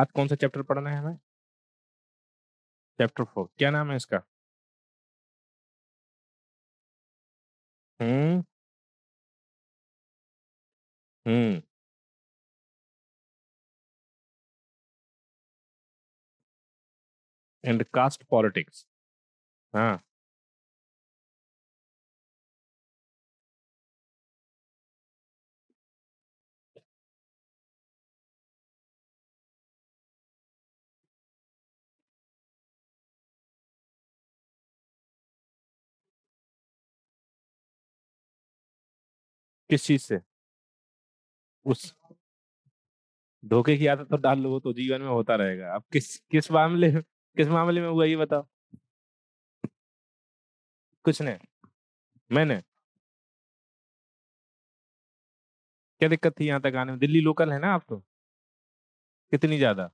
आज कौन सा चैप्टर पढ़ना है हमें चैप्टर फोर क्या नाम है इसका hmm hmm and caste politics हाँ किस चीज से उस धोखे की आदत तो डाल लो तो जीवन में होता रहेगा अब किस किस मामले किस मामले में हुआ ये बताओ कुछ नहीं मैंने क्या दिक्कत थी यहाँ तक आने में दिल्ली लोकल है ना आप तो कितनी ज्यादा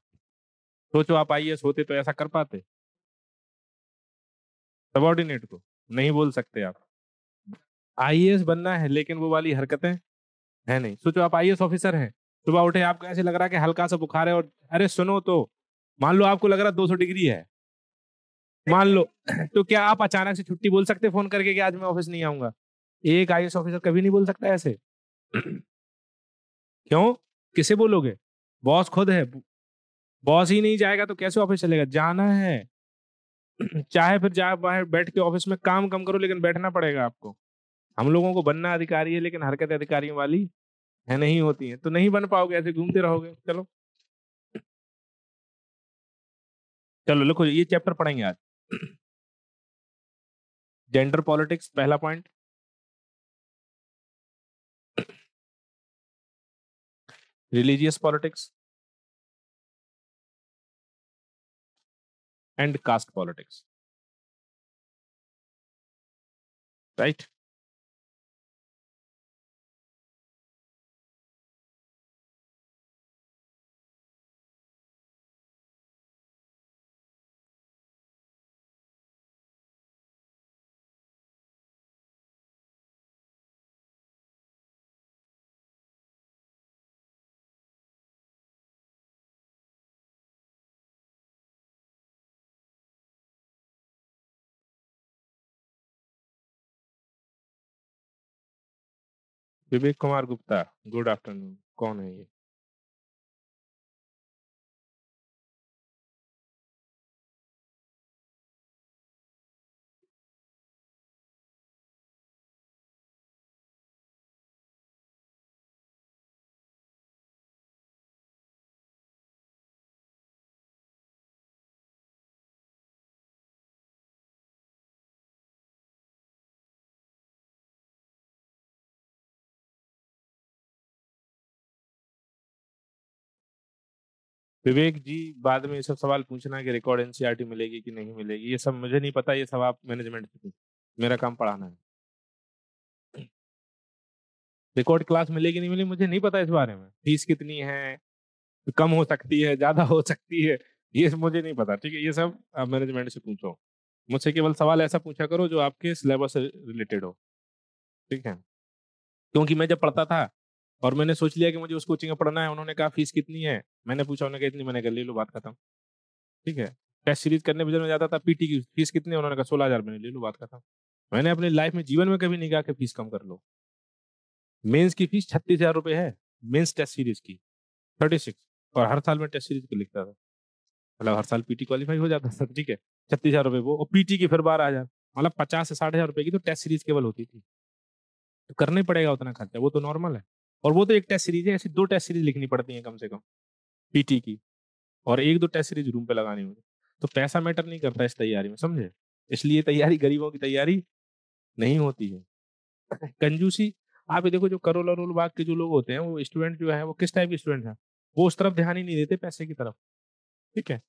सोचो आप आई होते तो ऐसा कर पाते सबॉर्डिनेट को नहीं बोल सकते आप आई बनना है लेकिन वो वाली हरकतें है नहीं सोचो आप आई ऑफिसर हैं सुबह उठे आपको ऐसे लग रहा है कि हल्का सा बुखार है और अरे सुनो तो मान लो आपको लग रहा है दो डिग्री है मान लो तो क्या आप अचानक से छुट्टी बोल सकते फोन करके कि आज मैं ऑफिस नहीं आऊंगा एक आई ऑफिसर कभी नहीं बोल सकता ऐसे क्यों किसे बोलोगे बॉस खुद है बॉस ही नहीं जाएगा तो कैसे ऑफिस चलेगा जाना है चाहे फिर जाए बाहर बैठ के ऑफिस में काम कम करो लेकिन बैठना पड़ेगा आपको हम लोगों को बनना अधिकारी है लेकिन हरकत अधिकारियों वाली है नहीं होती है तो नहीं बन पाओगे ऐसे घूमते रहोगे चलो चलो लिखो ये चैप्टर पढ़ेंगे आज जेंडर पॉलिटिक्स पहला point religious politics and caste politics right Vivek Kumar Gupta good afternoon कौन है ये विवेक जी बाद में ये सब सवाल पूछना कि रिकॉर्ड एनसीईआरटी e मिलेगी कि नहीं मिलेगी ये सब मुझे नहीं पता ये सब आप मैनेजमेंट से मेरा काम पढ़ाना है रिकॉर्ड क्लास मिलेगी नहीं मिलेगी मुझे नहीं पता इस बारे में फीस कितनी है कम हो सकती है ज़्यादा हो सकती है ये मुझे नहीं पता ठीक है ये सब आप मैनेजमेंट से पूछो मुझसे केवल सवाल ऐसा पूछा करो जो आपके सिलेबस से रिलेटेड हो ठीक है क्योंकि मैं जब पढ़ता था और मैंने सोच लिया कि मुझे उस कोचिंग में पढ़ना है उन्होंने कहा फीस कितनी है मैंने पूछा उन्होंने कहा इतनी मैंने कहा ले लो बात खत्म ठीक है टेस्ट सीरीज करने में मैं जाता था पीटी की फीस कितनी है उन्होंने कहा सोलह हज़ार मैंने ले लो बात खत्म मैंने अपनी लाइफ में जीवन में कभी नहीं कहा कि फीस कम कर लो मेन्स की फीस छत्तीस हज़ार रुपये है मेन्स टेस्ट सीरीज की थर्टी सिक्स और हर साल में टेस्ट सीरीज की लिखता था मतलब हर साल पीटी क्वालिफाई हो जाता था ठीक है छत्तीस हज़ार रुपये वो और पीटी की फिर बारह हज़ार मतलब पचास से साठ हज़ार रुपये की तो टेस्ट सीरीज केवल होती थी तो करना ही पड़ेगा उतना खर्चा वो तो नॉर्मल है और वो तो एक टेस्ट सीरीज है ऐसी दो टेस्ट सीरीज लिखनी पड़ती है कम से कम पीटी की और एक दो टेस्ट सीरीज रूम पे लगानी होगी तो पैसा मैटर नहीं करता इस तैयारी में समझे इसलिए तैयारी गरीबों की तैयारी नहीं होती है कंजूसी आप ये देखो जो करोल और बाग के जो लोग होते हैं वो स्टूडेंट जो है वो किस टाइप के स्टूडेंट है वो उस तरफ ध्यान ही नहीं देते पैसे की तरफ ठीक है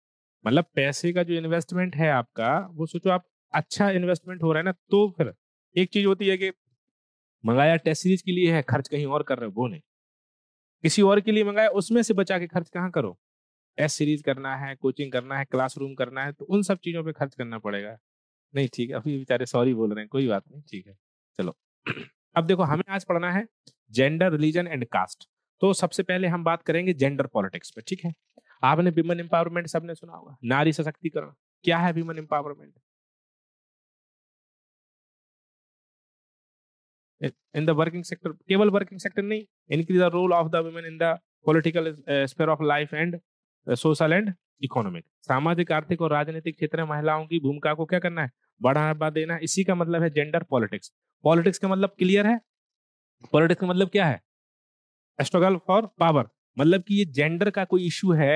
मतलब पैसे का जो इन्वेस्टमेंट है आपका वो सोचो आप अच्छा इन्वेस्टमेंट हो रहा है ना तो फिर एक चीज होती है कि मंगाया टेस्ट सीरीज के लिए है खर्च कहीं और कर रहे हो वो नहीं किसी और के लिए मंगाया उसमें से बचा के खर्च कहाँ करो टेस्ट सीरीज करना है कोचिंग करना है क्लासरूम करना है तो उन सब चीज़ों पर खर्च करना पड़ेगा नहीं ठीक है अभी बेचारे सॉरी बोल रहे हैं कोई बात नहीं ठीक है चलो अब देखो हमें आज पढ़ना है जेंडर रिलीजन एंड कास्ट तो सबसे पहले हम बात करेंगे जेंडर पॉलिटिक्स पे ठीक है आपने विमेन एम्पावरमेंट सबने सुना होगा नारी सशक्तिकरण क्या है women empowerment in the working sector केवल वर्किंग सेक्टर नहीं increase the role of the women in the political uh, sphere of life and uh, social and economic सामाजिक आर्थिक और राजनीतिक क्षेत्र में महिलाओं की भूमिका को क्या करना है बढ़ावा देना इसी का मतलब है जेंडर पॉलिटिक्स पॉलिटिक्स का मतलब क्लियर है पॉलिटिक्स का मतलब क्या है स्ट्रगल फॉर पावर मतलब कि ये जेंडर का कोई इश्यू है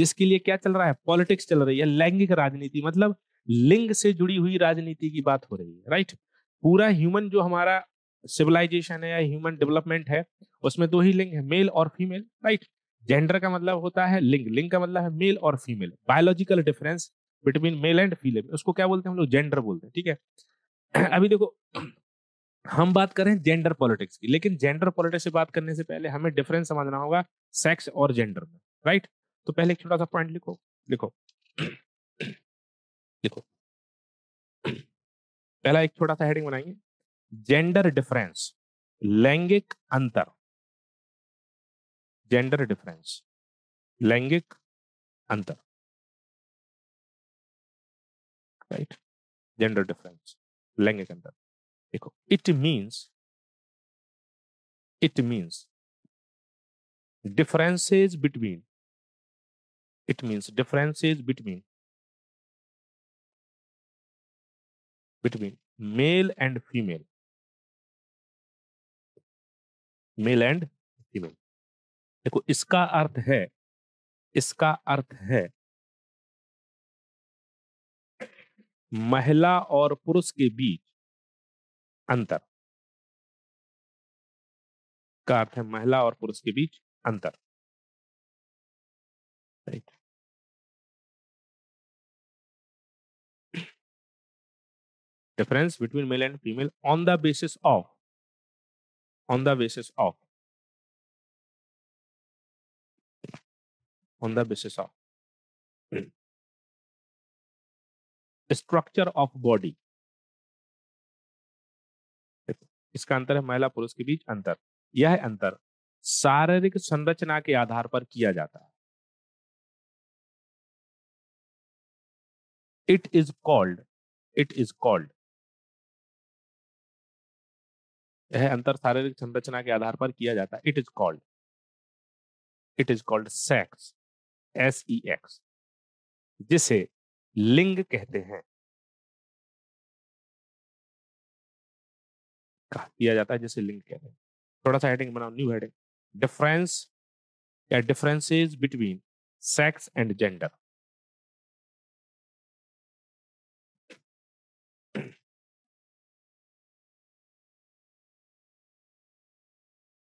जिसके लिए क्या चल रहा है पॉलिटिक्स चल रही है लैंगिक राजनीति मतलब लिंग से जुड़ी हुई राजनीति की बात हो रही है राइट पूरा ह्यूमन जो हमारा सिविलाइजेशन है या ह्यूमन डेवलपमेंट है उसमें दो ही लिंग है मेल और फीमेल राइट जेंडर का मतलब होता है लिंग लिंग का मतलब है मेल और female biological difference between male and female उसको क्या बोलते हैं हम लोग जेंडर बोलते हैं ठीक है अभी देखो हम बात करें जेंडर पॉलिटिक्स की लेकिन जेंडर पॉलिटिक्स से बात करने से पहले हमें डिफरेंस समझना होगा सेक्स और जेंडर में राइट तो पहले एक छोटा सा पॉइंट लिखो लिखो लिखो पहला एक छोटा सा हेडिंग बनाएंगे जेंडर डिफरेंस लैंगिक अंतर जेंडर डिफरेंस लैंगिक अंतर राइट जेंडर डिफरेंस लैंगिक अंतर देखो it means it means differences between it means differences between between male and female male and female देखो इसका अर्थ है इसका अर्थ है महिला और पुरुष के बीच अंतर का अर्थ है महिला और पुरुष के बीच अंतर right difference between male and female on the basis of on the basis of on the basis of structure of body इसका अंतर है महिला पुरुष के बीच अंतर यह अंतर शारीरिक संरचना के आधार पर किया जाता है it is called it is called यह अंतर शारीरिक संरचना के आधार पर किया जाता है it is called it is called sex S E X जिसे लिंग कहते हैं किया जाता है जिसे लिंग कहते हैं थोड़ा सा हेडिंग बनाओ न्यू हेडिंग डिफरेंस या differences between sex and gender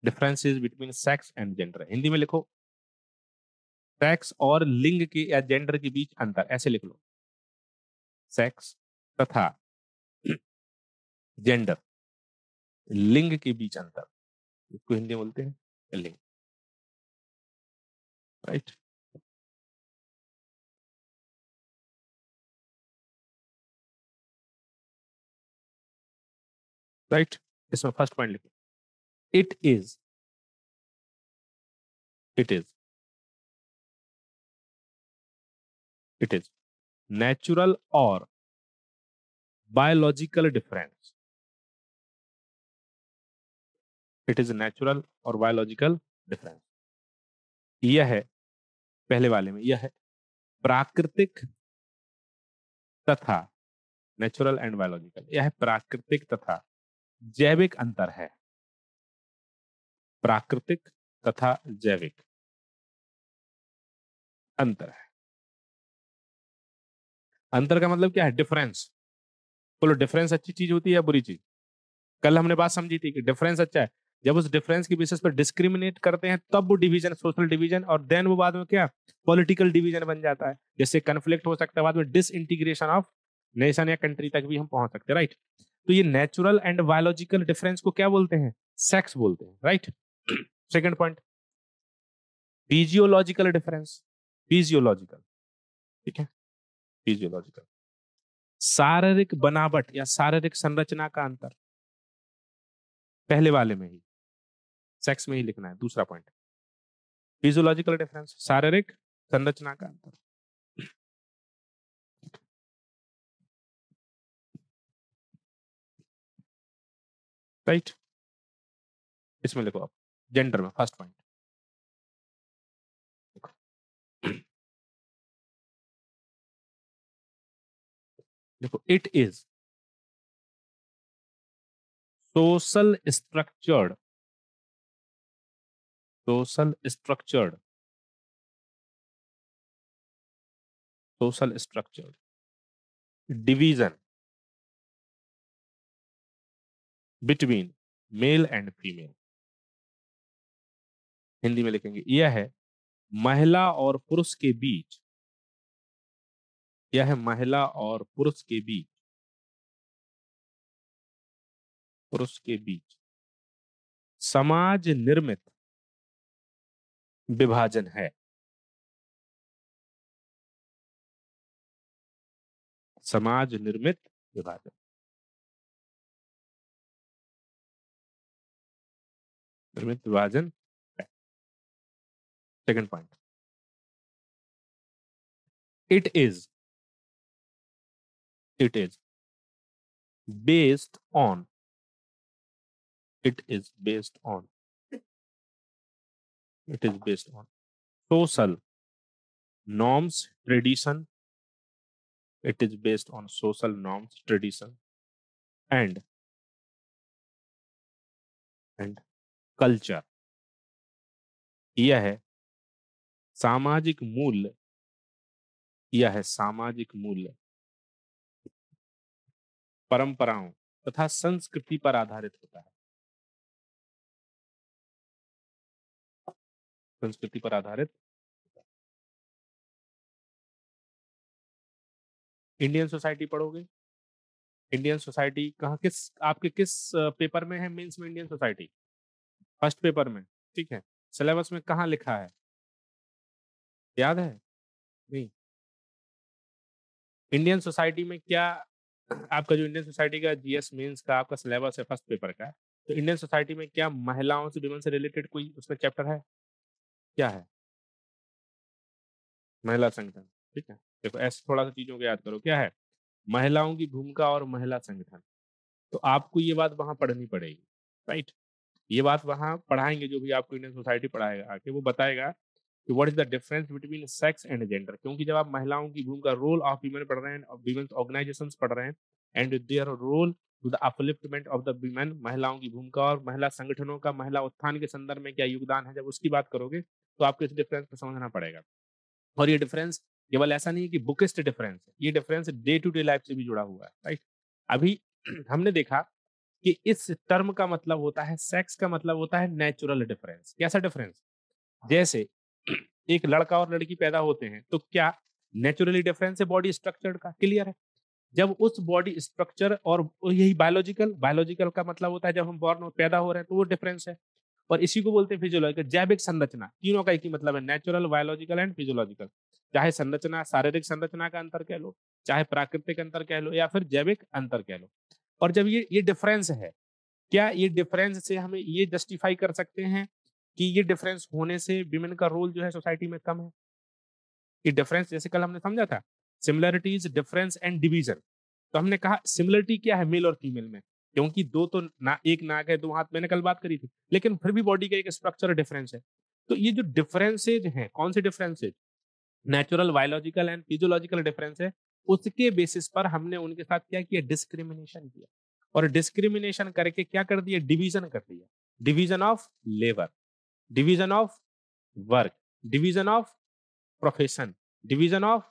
differences between sex and gender Hindi में लिखो सेक्स और लिंग के या जेंडर के बीच अंतर ऐसे लिख लो सेक्स तथा जेंडर लिंग के बीच अंतर इसको हिंदी बोलते हैं लिंग राइट राइट इसमें फर्स्ट पॉइंट लिखो it is it is it is natural or biological difference it is natural और बायोलॉजिकल डिफरेंस यह है पहले वाले में यह है प्राकृतिक तथा नेचुरल एंड बायोलॉजिकल यह प्राकृतिक तथा जैविक अंतर है प्राकृतिक तथा जैविक अंतर है अंतर का मतलब क्या है डिफरेंस बोलो डिफरेंस अच्छी चीज होती है या बुरी चीज कल हमने बात समझी थी कि डिफरेंस अच्छा है जब उस डिफरेंस की बेसिस पर डिस्क्रिमिनेट करते हैं तब वो डिवीजन सोशल डिवीजन और देन वो बाद में क्या पॉलिटिकल डिवीजन बन जाता है जैसे कन्फ्लिक्ट हो सकता है बाद में डिस इंटीग्रेशन ऑफ नेशन या कंट्री तक भी हम पहुंच सकते हैं राइट तो ये नेचुरल एंड बायोलॉजिकल डिफरेंस को क्या बोलते हैं सेक्स बोलते हैं right second point physiological difference physiological ठीक है फिजियोलॉजिकल शारीरिक बनावट या शारीरिक संरचना का अंतर पहले वाले में ही सेक्स में ही लिखना है दूसरा पॉइंट फिजियोलॉजिकल डिफरेंस शारीरिक संरचना का अंतर राइट right? इसमें लिखो आप gender first point it is social structured social structured social structured division between male and female Hindi में लिखेंगे यह है महिला और पुरुष के बीच यह है महिला और पुरुष के बीच पुरुष के बीच समाज निर्मित विभाजन है समाज निर्मित विभाजन निर्मित विभाजन second point it is it is based on it is based on it is based on social norms tradition it is based on social norms tradition and and culture यह है सामाजिक मूल्य यह है सामाजिक मूल्य परंपराओं तथा संस्कृति पर आधारित होता है संस्कृति पर आधारित इंडियन सोसाइटी पढ़ोगे इंडियन सोसाइटी कहा किस आपके किस पेपर में है मेंस में इंडियन सोसाइटी फर्स्ट पेपर में ठीक है सिलेबस में कहा लिखा है याद है नहीं इंडियन सोसाइटी में क्या आपका जो इंडियन सोसाइटी का जीएस मेंस का आपका सिलेबस है फर्स्ट पेपर का तो इंडियन सोसाइटी में क्या महिलाओं से विमेन से रिलेटेड कोई उसमें चैप्टर है क्या है महिला संगठन ठीक है देखो ऐसे थोड़ा सा चीजों को याद करो क्या है महिलाओं की भूमिका और महिला संगठन तो आपको ये बात वहां पढ़नी पड़ेगी राइट ये बात वहां पढ़ाएंगे जो भी आपको इंडियन सोसाइटी पढ़ाएगा आके वो बताएगा कि what is the difference between sex and gender क्योंकि जब आप महिलाओं की भूमिका रोल ऑफ वीमेन पढ़ रहे हैं वीमेन्स ऑर्गेनाइजेशन पढ़ रहे हैं and their role to the upliftment of the women महिलाओं की भूमिका और महिला संगठनों का महिला उत्थान के संदर्भ में क्या योगदान है जब उसकी बात करोगे तो आपको इस डिफरेंस को समझना पड़ेगा और ये डिफरेंस केवल ऐसा नहीं है कि बुकिस्ट डिफरेंस है ये difference day to day life से भी जुड़ा हुआ है राइट अभी हमने देखा कि इस टर्म का मतलब होता है सेक्स का मतलब होता है नेचुरल डिफरेंस कैसा डिफरेंस जैसे एक लड़का और लड़की पैदा होते हैं तो क्या नेचुरली डिफरेंस है बॉडी स्ट्रक्चर का क्लियर है जब उस बॉडी स्ट्रक्चर और यही बायोलॉजिकल बायोलॉजिकल का मतलब होता है जब हम बॉर्न पैदा हो रहे हैं तो वो डिफरेंस है और इसी को बोलते हैं फिजियोलॉजिकल जैविक संरचना तीनों का एक ही मतलब है नेचुरल बायोलॉजिकल एंड फिजियोलॉजिकल चाहे संरचना शारीरिक संरचना का अंतर कह लो चाहे प्राकृतिक अंतर कह लो या फिर जैविक अंतर कह लो और जब ये ये डिफरेंस है क्या ये डिफरेंस से हमें ये जस्टिफाई कर सकते हैं कि ये डिफरेंस होने से विमेन का रोल जो है सोसाइटी में कम है ये डिफरेंस जैसे कल हमने समझा था सिमिलरिटीज डिफरेंस एंड डिवीजन तो हमने कहा सिमिलरिटी क्या है मेल और फीमेल में क्योंकि दो तो ना एक नाक है दो हाथ मैंने कल बात करी थी लेकिन फिर भी बॉडी का एक स्ट्रक्चर डिफरेंस है तो ये जो डिफरेंसेज हैं कौन से differences natural biological and physiological difference है उसके बेसिस पर हमने उनके साथ क्या किया डिस्क्रिमिनेशन किया और डिस्क्रिमिनेशन करके क्या कर दिया डिवीजन कर दिया division of labour division of work division of profession division of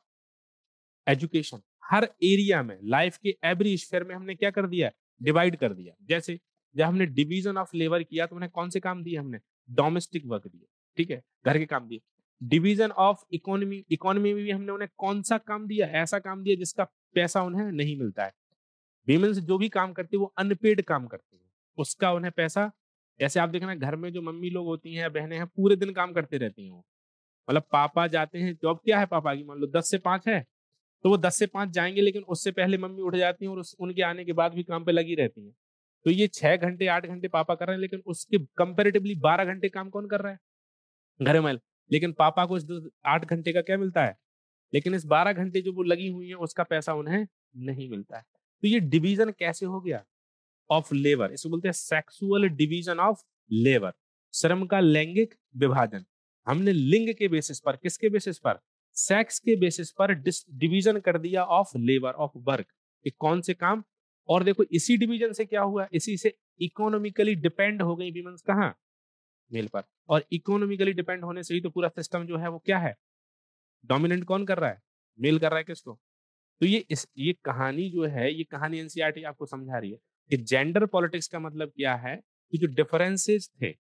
education हर एरिया में लाइफ के एवरी स्फेयर में हमने क्या कर दिया डिवाइड कर दिया जैसे जब हमने डिवीजन ऑफ लेबर किया तो हमने कौन से काम दिए हमने डोमेस्टिक वर्क दिए ठीक है घर के काम दिए डिवीजन ऑफ इकोनॉमी इकोनॉमी में भी हमने उन्हें कौन सा काम दिया ऐसा काम दिया जिसका पैसा उन्हें नहीं मिलता है वीमेन्स जो भी काम करती है वो अनपेड काम करती है उसका उन्हें पैसा जैसे आप देखना घर में जो मम्मी लोग होती हैं बहनें हैं पूरे दिन काम करते रहती हैं मतलब पापा जाते हैं जॉब क्या है पापा की मान लो दस से पाँच है तो वो दस से पाँच जाएंगे लेकिन उससे पहले मम्मी उठ जाती हैं और उनके आने के बाद भी काम पे लगी रहती हैं तो ये छः घंटे आठ घंटे पापा कर रहे हैं लेकिन उसके कंपेरेटिवली बारह घंटे काम कौन कर रहा है घर में लेकिन पापा को इस आठ घंटे का क्या मिलता है लेकिन इस बारह घंटे जो वो लगी हुई है उसका पैसा उन्हें नहीं मिलता है तो ये डिवीजन कैसे हो गया ऑफ लेबर इसको बोलते हैं सेक्सुअल डिवीजन ऑफ लेबर श्रम का लैंगिक विभाजन हमने लिंग के बेसिस पर किसके बेसिस पर सेक्स के बेसिस पर डिवीजन कर दिया ऑफ लेबर ऑफ वर्क कि कौन से काम और देखो इसी डिवीजन से क्या हुआ इसी से इकोनॉमिकली डिपेंड हो गई विमेंस कहा मेल पर और इकोनॉमिकली डिपेंड होने से ही तो पूरा सिस्टम जो है वो क्या है डोमिनेंट कौन कर रहा है मेल कर रहा है किसको तो ये इस ये कहानी जो है ये कहानी एनसीआरटी e आपको समझा रही है कि जेंडर पॉलिटिक्स का मतलब क्या है कि जो डिफरेंसेस थे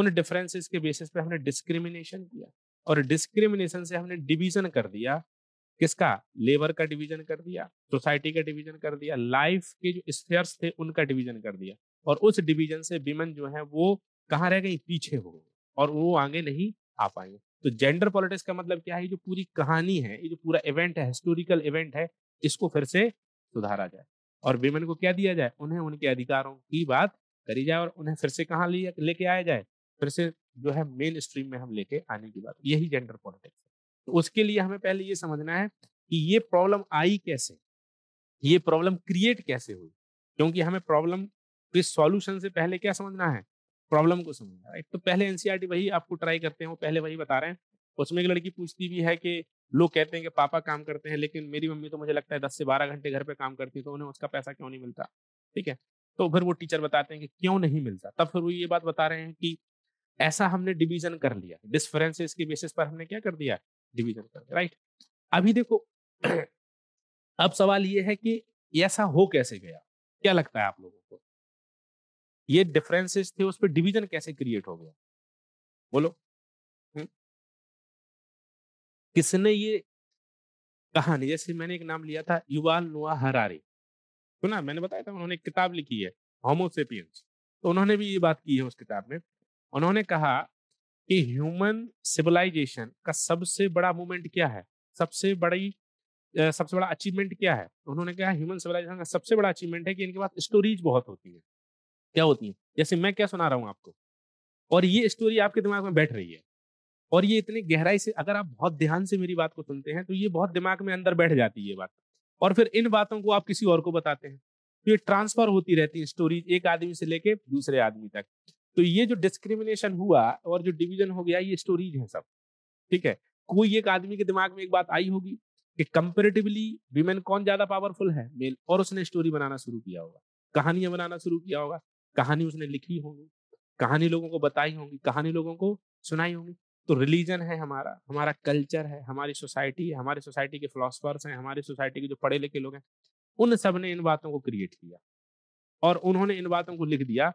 उन डिफरेंसेस के बेसिस पे हमने डिस्क्रिमिनेशन किया और डिस्क्रिमिनेशन से हमने डिवीजन कर दिया किसका लेबर का डिवीजन कर दिया सोसाइटी का डिवीजन कर दिया लाइफ के जो स्पेयर्स थे उनका डिवीजन कर दिया और उस डिवीजन से विमेन जो है वो कहाँ रह गई पीछे हो गई और वो आगे नहीं आ पाएंगे तो जेंडर पॉलिटिक्स का मतलब क्या है जो पूरी कहानी है ये जो पूरा इवेंट है हिस्टोरिकल इवेंट है इसको फिर से सुधारा जाए और विमेन को क्या दिया जाए उन्हें उनके अधिकारों की बात करी जाए और उन्हें फिर से कहाँ लेके आया जाए फिर से जो है मेन स्ट्रीम में हम लेके आने की बात यही जेंडर पॉलिटिक्स है तो उसके लिए हमें पहले ये समझना है कि ये प्रॉब्लम आई कैसे ये प्रॉब्लम क्रिएट कैसे हुई क्योंकि हमें प्रॉब्लम के सॉल्यूशन से पहले क्या समझना है प्रॉब्लम को समझना है तो पहले एनसीईआरटी e वही आपको ट्राई करते हैं वो पहले वही बता रहे हैं उसमें एक लड़की पूछती भी है कि लोग कहते हैं कि पापा काम करते हैं लेकिन मेरी मम्मी तो मुझे लगता है दस से बारह घंटे घर पे काम करती तो उन्हें उसका पैसा क्यों नहीं मिलता ठीक है तो फिर वो टीचर बताते हैं कि क्यों नहीं मिलता तब फिर वो ये बात बता रहे हैं कि ऐसा हमने डिवीजन कर लिया डिस्फरेंसेस के बेसिस पर हमने क्या कर दिया डिवीजन कर दिया राइट अभी देखो अब सवाल ये है कि ऐसा हो कैसे गया क्या लगता है आप लोगों को ये डिफरेंसेस थे उस पर डिवीजन कैसे क्रिएट हो गया बोलो किसने ये कहानी जैसे मैंने एक नाम लिया था युवाल नुआ हरारी सुना मैंने बताया था उन्होंने एक किताब लिखी है होमोसेपियंस तो उन्होंने भी ये बात की है उस किताब में उन्होंने कहा कि ह्यूमन सिविलाइजेशन का सबसे बड़ा मूवमेंट क्या है सबसे बड़ी सबसे बड़ा अचीवमेंट क्या है उन्होंने कहा ह्यूमन सिविलाइजेशन का सबसे बड़ा अचीवमेंट है कि इनके पास स्टोरीज बहुत होती है क्या होती है जैसे मैं क्या सुना रहा हूँ आपको और ये स्टोरी आपके दिमाग में बैठ रही है और ये इतनी गहराई से अगर आप बहुत ध्यान से मेरी बात को सुनते हैं तो ये बहुत दिमाग में अंदर बैठ जाती है ये बात और फिर इन बातों को आप किसी और को बताते हैं तो ये ट्रांसफर होती रहती है स्टोरीज एक आदमी से लेके दूसरे आदमी तक तो ये जो डिस्क्रिमिनेशन हुआ और जो डिवीजन हो गया ये स्टोरीज है सब ठीक है कोई एक आदमी के दिमाग में एक बात आई होगी कि कंपेरेटिवली वीमेन कौन ज्यादा पावरफुल है मेल और उसने स्टोरी बनाना शुरू किया होगा कहानियां बनाना शुरू किया होगा कहानी उसने लिखी होगी कहानी लोगों को बताई होगी कहानी लोगों को सुनाई होगी तो रिलीजन है हमारा हमारा कल्चर है हमारी सोसाइटी है हमारी सोसाइटी के फिलोसफर्स हैं हमारी सोसाइटी के जो पढ़े लिखे लोग हैं उन सब ने इन बातों को क्रिएट किया और उन्होंने इन बातों को लिख दिया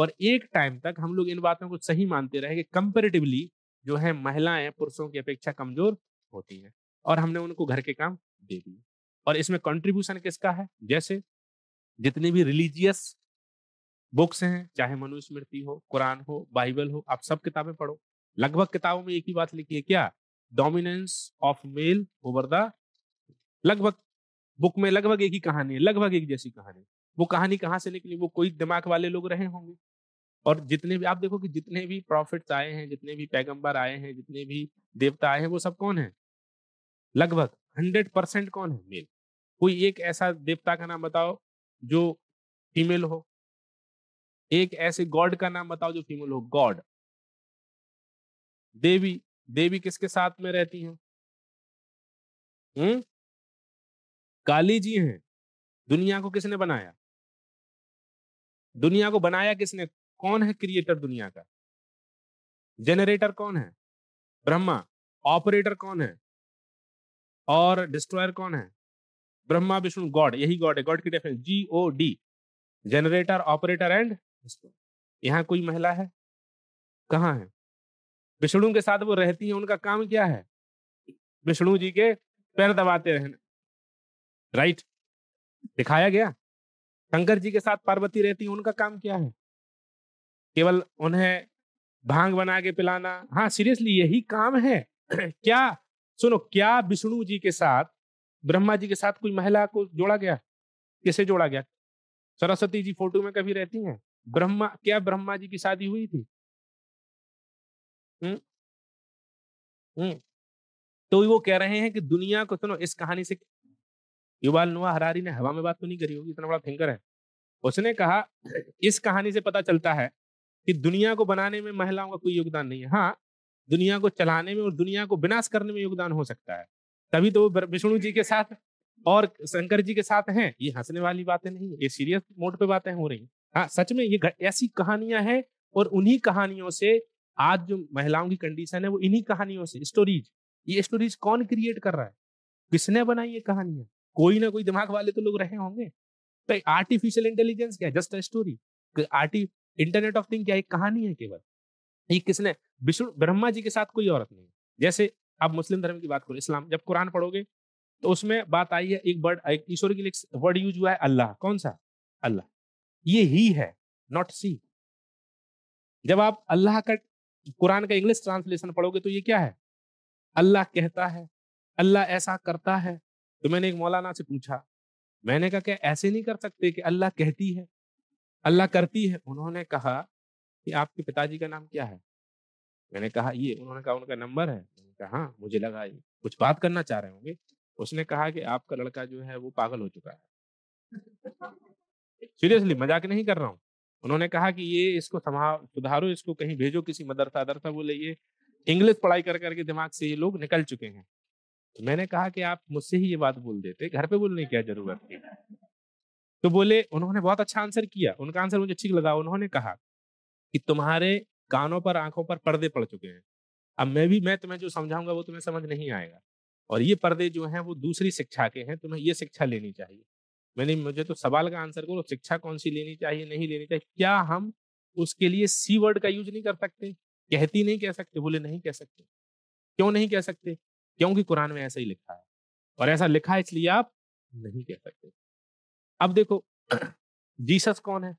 और एक टाइम तक हम लोग इन बातों को सही मानते रहे कि कंपेरेटिवली जो है महिलाएं पुरुषों की अपेक्षा कमजोर होती हैं और हमने उनको घर के काम दे दिए और इसमें कंट्रीब्यूशन किसका है जैसे जितनी भी रिलीजियस बुक्स हैं चाहे मनुस्मृति हो कुरान हो बाइबल हो आप सब किताबें पढ़ो लगभग किताबों में एक ही बात लिखी है क्या dominance of male over the लगभग बुक में लगभग एक ही कहानी है लगभग एक जैसी कहानी वो कहानी कहाँ से निकली वो कोई दिमाग वाले लोग रहे होंगे और जितने भी आप देखो कि जितने भी प्रॉफिट्स आए हैं जितने भी पैगंबर आए हैं जितने भी देवता आए हैं वो सब कौन है लगभग हंड्रेड परसेंट कौन है मेल कोई एक ऐसा देवता का नाम बताओ जो फीमेल हो एक ऐसे गॉड का नाम बताओ जो फीमेल हो गॉड देवी देवी किसके साथ में रहती हैं हम्म काली जी हैं दुनिया को किसने बनाया दुनिया को बनाया किसने कौन है क्रिएटर दुनिया का जनरेटर कौन है ब्रह्मा ऑपरेटर कौन है और डिस्ट्रॉयर कौन है ब्रह्मा विष्णु गॉड यही गॉड है गॉड की definition G O D generator operator and यहाँ कोई महिला है कहाँ है विष्णु के साथ वो रहती हैं उनका काम क्या है विष्णु जी के पैर दबाते रहना राइट दिखाया गया शंकर जी के साथ पार्वती रहती है उनका काम क्या है केवल उन्हें भांग बना के पिलाना हाँ सीरियसली यही काम है क्या सुनो क्या विष्णु जी के साथ ब्रह्मा जी के साथ कोई महिला को जोड़ा गया किसे जोड़ा गया सरस्वती जी फोटो में कभी रहती हैं ब्रह्मा क्या ब्रह्मा जी की शादी हुई थी हम्म तो वो कह रहे हैं कि दुनिया को सुनो इस कहानी से युवाल नुआ हरारी ने हवा में बात तो नहीं करी होगी इतना बड़ा थिंकर है उसने कहा इस कहानी से पता चलता है कि दुनिया को बनाने में महिलाओं का कोई योगदान नहीं है हाँ दुनिया को चलाने में और दुनिया को विनाश करने में योगदान हो सकता है तभी तो वो विष्णु जी के साथ और शंकर जी के साथ हैं ये हंसने वाली बातें नहीं ये सीरियस मोड पे बातें हो रही हाँ सच में ये ऐसी कहानियां हैं और उन्हीं कहानियों से आज जो महिलाओं की कंडीशन है वो इन्हीं कहानियों से स्टोरीज ये स्टोरीज कौन क्रिएट कर रहा है किसने बनाई ये कहानियां कोई ना कोई दिमाग वाले तो लोग रहे होंगे तो आर्टिफिशियल इंटेलिजेंस क्या जस्ट अ स्टोरी आर्टी इंटरनेट ऑफ थिंग क्या एक कहानी है केवल ये किसने विष्णु ब्रह्मा जी के साथ कोई औरत नहीं जैसे आप मुस्लिम धर्म की बात करो इस्लाम जब कुरान पढ़ोगे तो उसमें बात आई है एक वर्ड एक ईश्वर के लिए वर्ड यूज हुआ है अल्लाह कौन सा अल्लाह ये ही है नॉट सी जब आप अल्लाह का कुरान का इंग्लिश ट्रांसलेशन पढ़ोगे तो ये क्या है अल्लाह कहता है अल्लाह ऐसा करता है तो मैंने एक मौलाना से पूछा मैंने कहा क्या ऐसे नहीं कर सकते कि अल्लाह कहती है अल्लाह करती है उन्होंने कहा कि आपके पिताजी का नाम क्या है मैंने कहा ये उन्होंने कहा उनका नंबर है मैंने कहा हाँ मुझे लगा ये कुछ बात करना चाह रहे होंगे उसने कहा कि आपका लड़का जो है वो पागल हो चुका है सीरियसली मजाक नहीं कर रहा हूँ उन्होंने कहा कि ये इसको सुधारो इसको कहीं भेजो किसी मदरसा अदरसा बोले ये इंग्लिश पढ़ाई कर करके दिमाग से ये लोग निकल चुके हैं तो मैंने कहा कि आप मुझसे ही ये बात बोल देते घर पे बोलने की क्या जरूरत थी तो बोले उन्होंने बहुत अच्छा आंसर किया उनका आंसर मुझे ठीक लगा उन्होंने कहा कि तुम्हारे कानों पर आंखों पर पर्दे पड़ चुके हैं अब मैं भी मैं तुम्हें जो समझाऊंगा वो तुम्हें समझ नहीं आएगा और ये पर्दे जो हैं वो दूसरी शिक्षा के हैं तुम्हें ये शिक्षा लेनी चाहिए मैंने मुझे तो सवाल का आंसर करो शिक्षा कौन सी लेनी चाहिए नहीं लेनी चाहिए क्या हम उसके लिए सी वर्ड का यूज नहीं कर सकते कहती नहीं कह सकते बोले नहीं कह सकते क्यों नहीं कह सकते क्योंकि कुरान में ऐसा ही लिखा है और ऐसा लिखा है इसलिए आप नहीं कह सकते अब देखो जीसस कौन है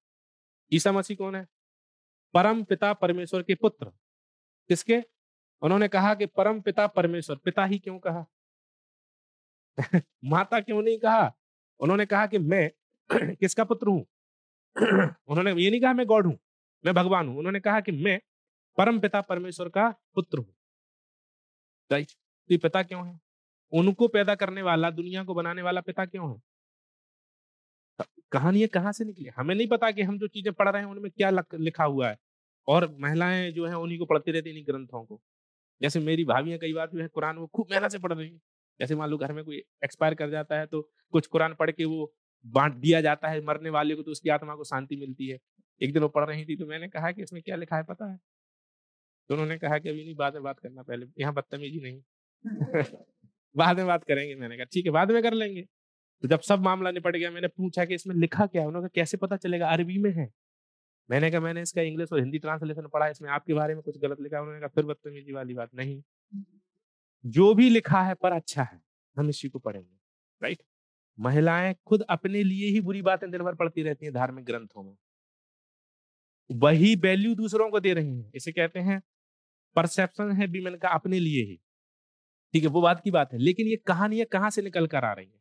ईसा मसीह कौन है परम पिता परमेश्वर के पुत्र किसके उन्होंने कहा कि परम पिता परमेश्वर पिता ही क्यों कहा माता क्यों नहीं कहा उन्होंने कहा कि मैं किसका पुत्र हूँ उन्होंने ये नहीं कहा मैं गॉड हूं मैं भगवान हूँ उन्होंने कहा कि मैं परम पिता परमेश्वर का पुत्र हूँ राइट तो पिता क्यों है उनको पैदा करने वाला दुनिया को बनाने वाला पिता क्यों है कहानी कहाँ से निकली हमें नहीं पता कि हम जो चीजें पढ़ रहे हैं उनमें क्या लिखा हुआ है और महिलाएं जो है उन्हीं को पढ़ती रहती इन्हीं ग्रंथों को जैसे मेरी भाभियां कई बार जो है कुरान वो खूब मेहनत से पढ़ रही हैं जैसे मान लो घर में कोई एक्सपायर कर जाता है तो कुछ कुरान पढ़ के वो बांट दिया जाता है मरने वाले को तो उसकी आत्मा को शांति मिलती है एक दिन वो पढ़ रही थी तो मैंने कहा कि इसमें क्या लिखा है पता है तो उन्होंने कहा कि अभी नहीं बाद में बात करना पहले यहाँ बदतमीजी नहीं बाद में बात करेंगे मैंने कहा ठीक है बाद में कर लेंगे तो जब सब मामला निपट गया मैंने पूछा कि इसमें लिखा क्या है उन्होंने कहा कैसे पता चलेगा अरबी में है मैंने कहा मैंने इसका इंग्लिश और हिंदी ट्रांसलेशन पढ़ा इसमें आपके बारे में कुछ गलत लिखा उन्होंने कहा फिर बदतमीजी वाली बात नहीं जो भी लिखा है पर अच्छा है हम इसी को पढ़ेंगे राइट महिलाएं खुद अपने लिए ही बुरी बातें दिन भर पढ़ती रहती हैं धार्मिक ग्रंथों में वही वैल्यू दूसरों को दे रही हैं इसे कहते हैं परसेप्शन है वीमेन का अपने लिए ही ठीक है वो बात की बात है लेकिन ये कहानियां कहाँ से निकल कर आ रही है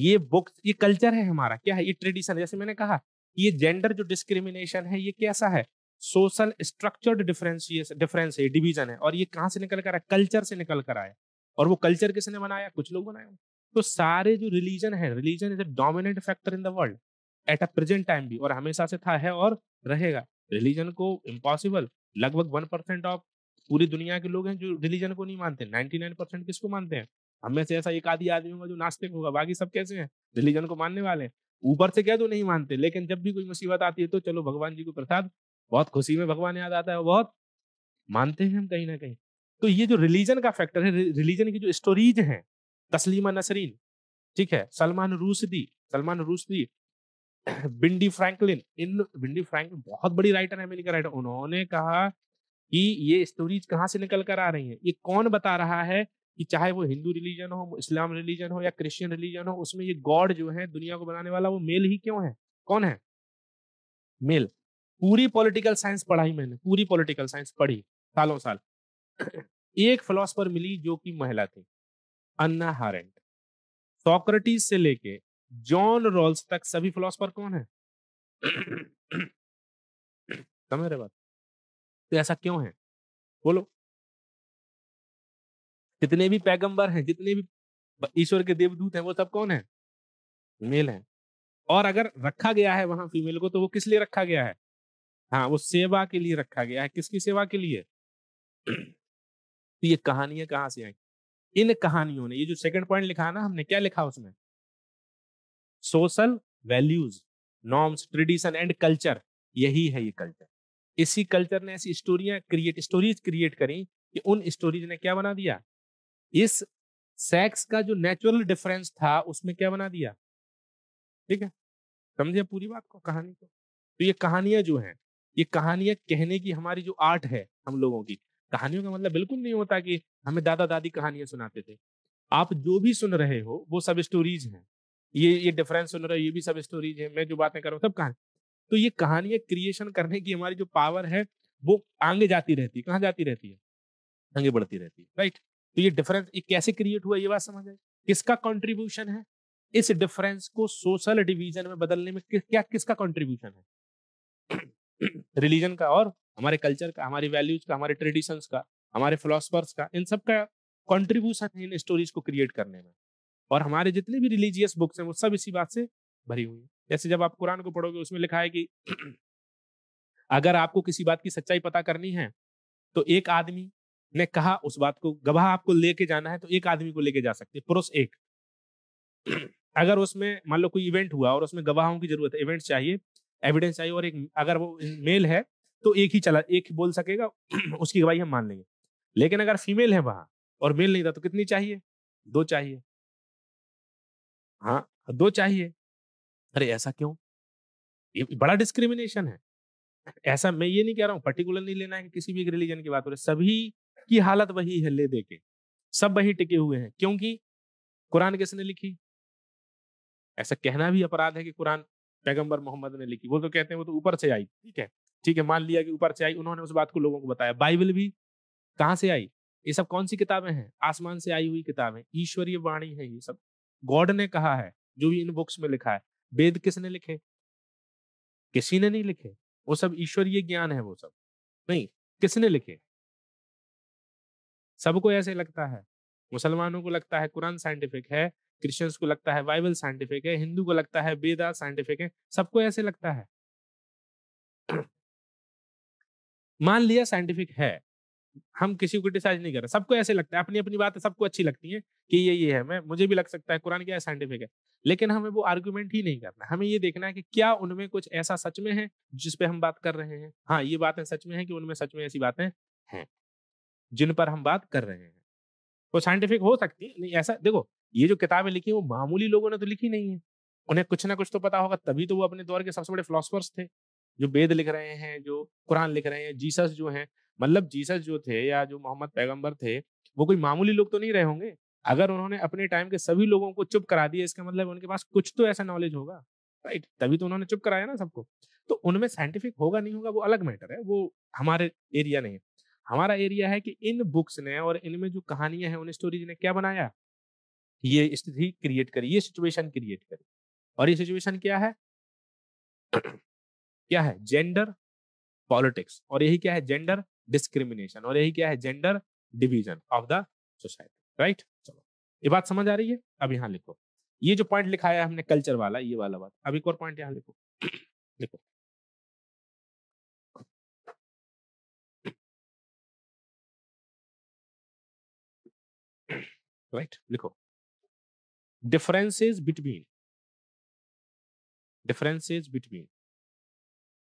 ये बुक ये कल्चर है हमारा क्या है ये ट्रेडिशन जैसे मैंने कहा ये जेंडर जो डिस्क्रिमिनेशन है ये कैसा है सोशल स्ट्रक्चर्ड डिफरेंशिएशन डिफरेंस है डिवीजन है और ये कहाँ से निकल कर आया कल्चर से निकल कर आया और वो कल्चर किसने बनाया कुछ लोग बनाए तो सारे जो रिलीजन है religion is a dominant factor in the world at a present time भी और हमेशा से था है और रहेगा रिलीजन को इम्पॉसिबल लगभग वन परसेंट ऑफ पूरी दुनिया के लोग हैं जो रिलीजन को नहीं मानते नाइनटी नाइन परसेंट किसको मानते हैं हमें से ऐसा एक आदि आदमी होगा जो नास्तिक होगा बाकी सब कैसे हैं रिलीजन को मानने वाले हैं ऊपर से कह दो तो नहीं मानते लेकिन जब भी कोई मुसीबत आती है तो चलो भगवान जी को प्रसाद बहुत खुशी में भगवान याद आता है बहुत मानते हैं हम कहीं ना कहीं तो ये जो रिलीजन का फैक्टर है रिलीजन की जो स्टोरीज हैं तस्लीमा नसरीन ठीक है सलमान रूसदी सलमान रूसदी बिंडी फ्रैंकलिन इन बिंडी फ्रैंकलिन बहुत बड़ी राइटर है अमेरिका राइटर उन्होंने कहा कि ये स्टोरीज कहाँ से निकल कर आ रही है ये कौन बता रहा है कि चाहे वो हिंदू रिलीजन हो इस्लाम रिलीजन हो या क्रिश्चियन रिलीजन हो उसमें ये गॉड जो है दुनिया को बनाने वाला वो मेल ही क्यों है कौन है मेल पूरी पॉलिटिकल साइंस पढ़ाई मैंने पूरी पॉलिटिकल साइंस पढ़ी सालों साल एक फिलोसफर मिली जो कि महिला थी अन्ना हारेंट सोक्रेटिस से लेके जॉन रॉल्स तक सभी फिलोसफर कौन है समझ रहे बात तो ऐसा क्यों है बोलो जितने भी पैगंबर हैं जितने भी ईश्वर के देवदूत हैं वो सब कौन है मेल है और अगर रखा गया है वहां फीमेल को तो वो किस लिए रखा गया है हाँ वो सेवा के लिए रखा गया है किसकी सेवा के लिए तो ये कहानियां कहाँ से आई इन कहानियों ने ये जो सेकंड पॉइंट लिखा ना हमने क्या लिखा उसमें social values norms tradition and culture यही है ये कल्चर इसी कल्चर ने ऐसी स्टोरियां क्रिएट स्टोरीज क्रिएट करी कि उन स्टोरीज ने क्या बना दिया इस सेक्स का जो नेचुरल डिफरेंस था उसमें क्या बना दिया ठीक है समझे पूरी बात को कहानी को तो ये कहानियां जो हैं ये कहानियां कहने की हमारी जो आर्ट है हम लोगों की कहानियों का मतलब बिल्कुल नहीं होता कि हमें दादा दादी कहानियां सुनाते थे आप जो भी सुन रहे हो वो सब स्टोरीज हैं ये ये डिफरेंस सुन रहे हो ये भी सब स्टोरीज है मैं जो बातें कर रहा हूँ सब कहानी तो ये कहानियां क्रिएशन करने की हमारी जो पावर है वो आगे जाती रहती है कहाँ जाती रहती है आगे बढ़ती रहती है राइट तो ये डिफरेंस ये कैसे क्रिएट हुआ ये बात समझ आई किसका कॉन्ट्रीब्यूशन है इस डिफरेंस को सोशल डिवीजन में बदलने में क्या किसका कॉन्ट्रीब्यूशन है रिलीजन का और हमारे कल्चर का हमारी वैल्यूज का हमारे ट्रेडिशन का हमारे फिलोसफर्स का इन सब का कॉन्ट्रीब्यूशन है इन स्टोरीज को क्रिएट करने में और हमारे जितने भी रिलीजियस बुक्स हैं वो सब इसी बात से भरी हुई है जैसे जब आप कुरान को पढ़ोगे उसमें लिखा है कि अगर आपको किसी बात की सच्चाई पता करनी है तो एक आदमी ने कहा उस बात को गवाह आपको लेके जाना है तो एक आदमी को लेके जा सकते पुरुष एक अगर उसमें मान लो कोई इवेंट हुआ और उसमें गवाहों की जरूरत है इवेंट चाहिए एविडेंस चाहिए और एक अगर वो मेल है तो एक ही चला एक ही बोल सकेगा उसकी गवाही हम मान लेंगे लेकिन अगर फीमेल है वहां और मेल नहीं था तो कितनी चाहिए दो चाहिए हाँ दो चाहिए अरे ऐसा क्यों ये बड़ा डिस्क्रिमिनेशन है ऐसा मैं ये नहीं कह रहा हूँ पर्टिकुलर नहीं लेना है कि किसी भी रिलीजन की बात हो रही सभी की हालत वही है ले दे के सब वही टिके हुए हैं क्योंकि कुरान किसने लिखी ऐसा कहना भी अपराध है कि कुरान पैगंबर मोहम्मद ने लिखी वो तो कहते हैं वो तो ऊपर से आई ठीक है ठीक है मान लिया कि ऊपर से आई उन्होंने उस बात को लोगों को बताया बाइबल भी कहाँ से आई ये सब कौन सी किताबें हैं आसमान से आई हुई किताबें ईश्वरीय वाणी है ये सब गॉड ने कहा है जो भी इन बुक्स में लिखा है वेद किसने लिखे किसी ने नहीं लिखे वो सब ईश्वरीय ज्ञान है वो सब नहीं किसने लिखे सबको ऐसे लगता है मुसलमानों को लगता है कुरान साइंटिफिक है क्रिश्चियंस को लगता है बाइबल साइंटिफिक है हिंदू को लगता है वेदा साइंटिफिक है सबको ऐसे लगता है मान लिया साइंटिफिक है हम किसी को क्रिटिसाइज नहीं कर रहे सबको ऐसे लगता है अपनी अपनी बात सबको अच्छी लगती है कि ये ये है मैं मुझे भी लग सकता है कुरान क्या साइंटिफिक है लेकिन हमें वो आर्ग्यूमेंट ही नहीं करना हमें ये देखना है कि क्या उनमें कुछ ऐसा सच में है जिसपे हम बात कर रहे हैं हाँ ये बातें सच में है कि उनमें सच में ऐसी बातें हैं जिन पर हम बात कर रहे हैं वो साइंटिफिक हो सकती है नहीं ऐसा देखो ये जो किताबें लिखी वो मामूली लोगों ने तो लिखी नहीं है उन्हें कुछ ना कुछ तो पता होगा तभी तो वो अपने दौर के सबसे बड़े फिलोसफर्स थे जो वेद लिख रहे हैं जो कुरान लिख रहे हैं जीसस जो हैं मतलब जीसस जो थे या जो मोहम्मद पैगम्बर थे वो कोई मामूली लोग तो नहीं रहे होंगे अगर उन्होंने अपने टाइम के सभी लोगों को चुप करा दिया इसका मतलब उनके पास कुछ तो ऐसा नॉलेज होगा राइट तभी तो उन्होंने चुप कराया ना सबको तो उनमें साइंटिफिक होगा नहीं होगा वो अलग मैटर है वो हमारे एरिया नहीं है हमारा एरिया है कि इन बुक्स ने और इनमें जो कहानियां हैं उन स्टोरीज ने क्या बनाया ये स्थिति क्रिएट करी ये सिचुएशन क्रिएट करी और ये सिचुएशन क्या है क्या है जेंडर पॉलिटिक्स और यही क्या है जेंडर डिस्क्रिमिनेशन और यही क्या है gender division of the society right चलो ये बात समझ आ रही है अब यहाँ लिखो ये जो पॉइंट लिखा है हमने कल्चर वाला ये वाला बात अब एक और पॉइंट यहाँ लिखो लिखो राइट लिखो differences between differences between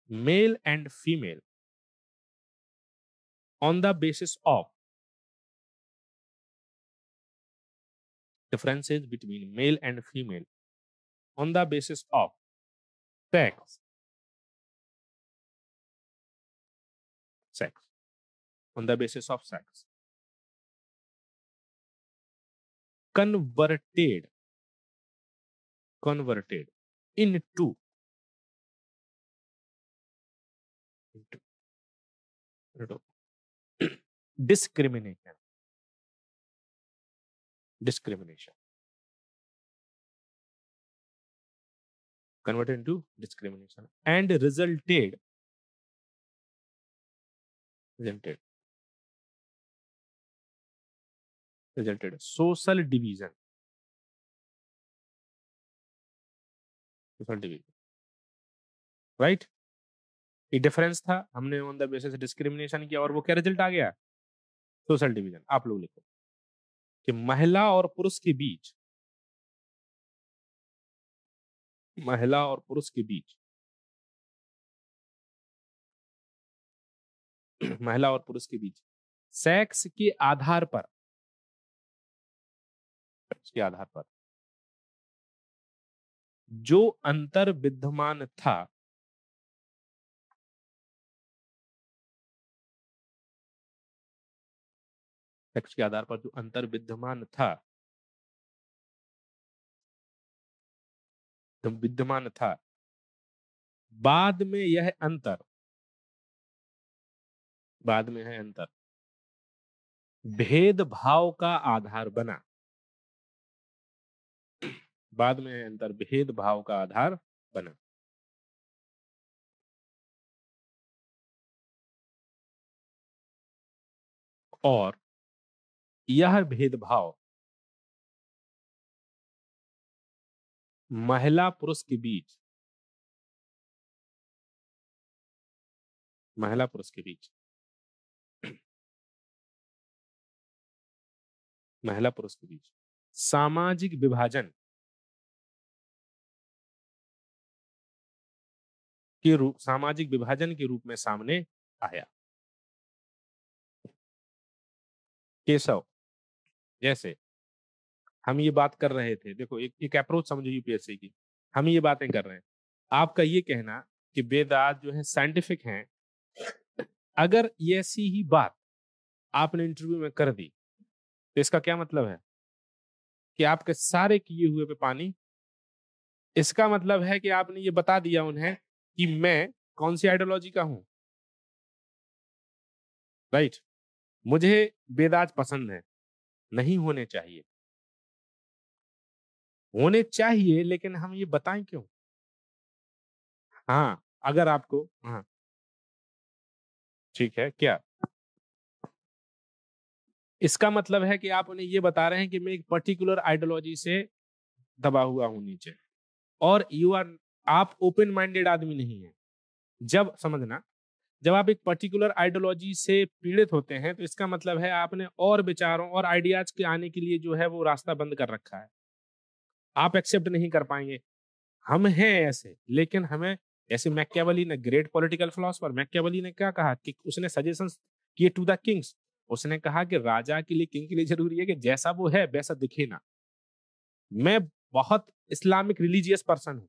male and female on the basis of differences between male and female on the basis of sex sex on the basis of sex converted converted into, into discrimination. Discrimination. Converted into discrimination and resulted resulted resulted social division different division right ये difference था हमने on the basis discrimination किया और वो क्या result आ गया social division आप लोग लिखो कि महिला और पुरुष के बीच महिला और पुरुष के बीच महिला और पुरुष के बीच सेक्स के आधार पर के आधार पर जो अंतर विद्यमान था टेक्स्ट के आधार पर जो अंतर विद्यमान था विद्यमान था बाद में यह अंतर बाद में है अंतर भेदभाव का आधार बना बाद में है अंतर्भेद भाव का आधार बना और यह भेदभाव महिला पुरुष के बीच महिला पुरुष के बीच महिला पुरुष के बीच सामाजिक विभाजन के रूप सामाजिक विभाजन के रूप में सामने आया केशव जैसे हम ये बात कर रहे थे देखो एक एक अप्रोच समझो यूपीएससी की हम ये बातें कर रहे हैं आपका ये कहना कि वेदात जो है साइंटिफिक हैं अगर ये ऐसी ही बात आपने इंटरव्यू में कर दी तो इसका क्या मतलब है कि आपके सारे किए हुए पे पानी इसका मतलब है कि आपने ये बता दिया उन्हें कि मैं कौन सी आइडियोलॉजी का हूं राइट right. मुझे बेदाज पसंद है नहीं होने चाहिए होने चाहिए लेकिन हम ये बताएं क्यों हाँ अगर आपको हाँ ठीक है क्या इसका मतलब है कि आप उन्हें ये बता रहे हैं कि मैं एक पर्टिकुलर आइडियोलॉजी से दबा हुआ हूं नीचे और यू आर आप ओपन माइंडेड आदमी नहीं है जब समझना जब आप एक पर्टिकुलर आइडियोलॉजी से पीड़ित होते हैं तो इसका मतलब है आपने और विचारों और आइडियाज के आने के लिए जो है वो रास्ता बंद कर रखा है आप एक्सेप्ट नहीं कर पाएंगे हम हैं ऐसे लेकिन हमें जैसे मैक्यावली ने ग्रेट पॉलिटिकल फिलोसफर मैक्यावली ने क्या कहा कि उसने सजेशन किए टू द किंग्स उसने कहा कि राजा के लिए किंग के लिए जरूरी है कि जैसा वो है वैसा दिखे ना मैं बहुत इस्लामिक रिलीजियस पर्सन हूँ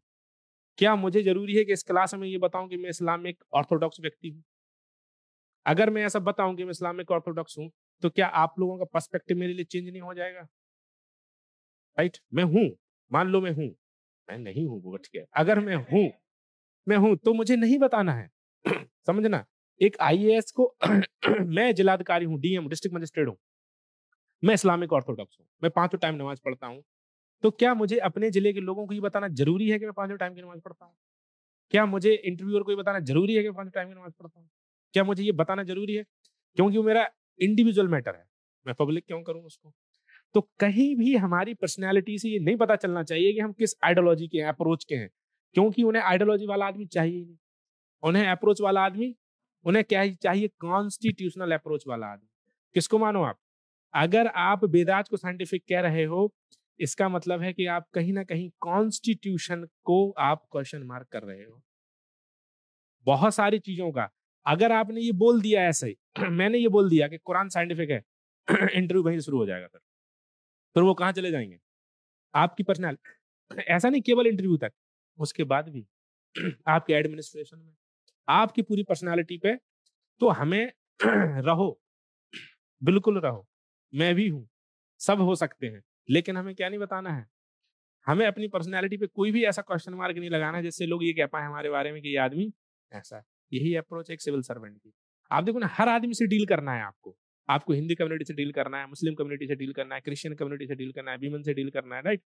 क्या मुझे जरूरी है कि इस क्लास में ये बताऊं कि मैं इस्लामिक ऑर्थोडॉक्स व्यक्ति हूँ अगर मैं ऐसा बताऊं कि मैं इस्लामिक ऑर्थोडॉक्स हूँ तो क्या आप लोगों का पर्सपेक्टिव मेरे लिए चेंज नहीं हो जाएगा राइट मैं हूँ मान लो मैं हूँ मैं नहीं हूँ वो ठीक है अगर मैं हूँ मैं हूँ तो मुझे नहीं बताना है समझना एक आईएएस को मैं जिलाधिकारी हूँ डीएम डिस्ट्रिक्ट मजिस्ट्रेट हूँ मैं इस्लामिक ऑर्थोडॉक्स हूँ मैं पांचों टाइम नमाज पढ़ता हूँ तो क्या मुझे अपने जिले के लोगों को ये बताना जरूरी है कि मैं पाँचों टाइम की नमाज पढ़ता हूँ क्या मुझे इंटरव्यूअर को ये बताना जरूरी है कि मैं टाइम की नमाज पढ़ता हूँ क्या मुझे ये बताना जरूरी है क्योंकि वो मेरा इंडिविजुअल मैटर है मैं पब्लिक क्यों करूँ उसको तो कहीं भी हमारी पर्सनैलिटी से ये नहीं पता चलना चाहिए कि हम किस आइडियोलॉजी के हैं अप्रोच के हैं क्योंकि उन्हें आइडियोलॉजी वाला आदमी चाहिए नहीं उन्हें अप्रोच वाला आदमी उन्हें क्या चाहिए कॉन्स्टिट्यूशनल अप्रोच वाला आदमी किसको मानो आप अगर आप बेदाज को साइंटिफिक कह रहे हो इसका मतलब है कि आप कहीं ना कहीं कॉन्स्टिट्यूशन को आप क्वेश्चन मार्क कर रहे हो बहुत सारी चीजों का अगर आपने ये बोल दिया ऐसे ही मैंने ये बोल दिया कि कुरान साइंटिफिक है इंटरव्यू वहीं शुरू हो जाएगा फिर फिर वो कहाँ चले जाएंगे आपकी पर्सनैलिटी ऐसा नहीं केवल इंटरव्यू तक उसके बाद भी आपके एडमिनिस्ट्रेशन में आपकी पूरी पर्सनालिटी पे तो हमें रहो बिल्कुल रहो मैं भी हूँ सब हो सकते हैं लेकिन हमें क्या नहीं बताना है हमें अपनी पर्सनैलिटी पे कोई भी ऐसा क्वेश्चन मार्क नहीं लगाना है जिससे लोग ये कह पाए हमारे बारे में कि ये आदमी ऐसा है यही अप्रोच है एक सिविल सर्वेंट की आप देखो ना हर आदमी से डील करना है आपको आपको हिंदी कम्युनिटी से डील करना है मुस्लिम कम्युनिटी से डील करना है क्रिश्चियन कम्युनिटी से डील करना है वीमेन से डील करना है राइट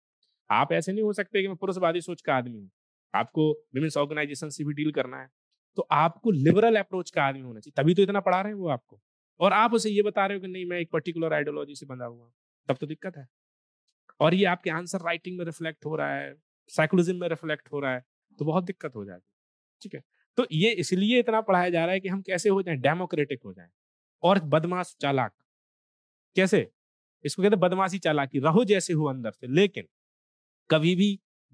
आप ऐसे नहीं हो सकते कि मैं पुरुषवादी सोच का आदमी हूँ आपको विमेंस ऑर्गेनाइजेशन से भी डील करना है तो आपको लिबरल अप्रोच का आदमी होना चाहिए तभी तो इतना पढ़ा रहे हैं वो आपको और आप उसे ये बता रहे हो कि नहीं मैं एक पर्टिकुलर आइडियोलॉजी से बंधा हुआ तब तो दिक्कत है और ये आपके आंसर राइटिंग में रिफ्लेक्ट हो रहा है साइकोलॉजी में रिफ्लेक्ट हो रहा है तो बहुत दिक्कत हो जाती है ठीक है तो ये इसलिए इतना पढ़ाया जा रहा है कि हम कैसे हो जाए डेमोक्रेटिक हो जाए और बदमाश चालाक कैसे इसको कहते बदमाशी चालाकी रहो जैसे हो अंदर से लेकिन कभी भी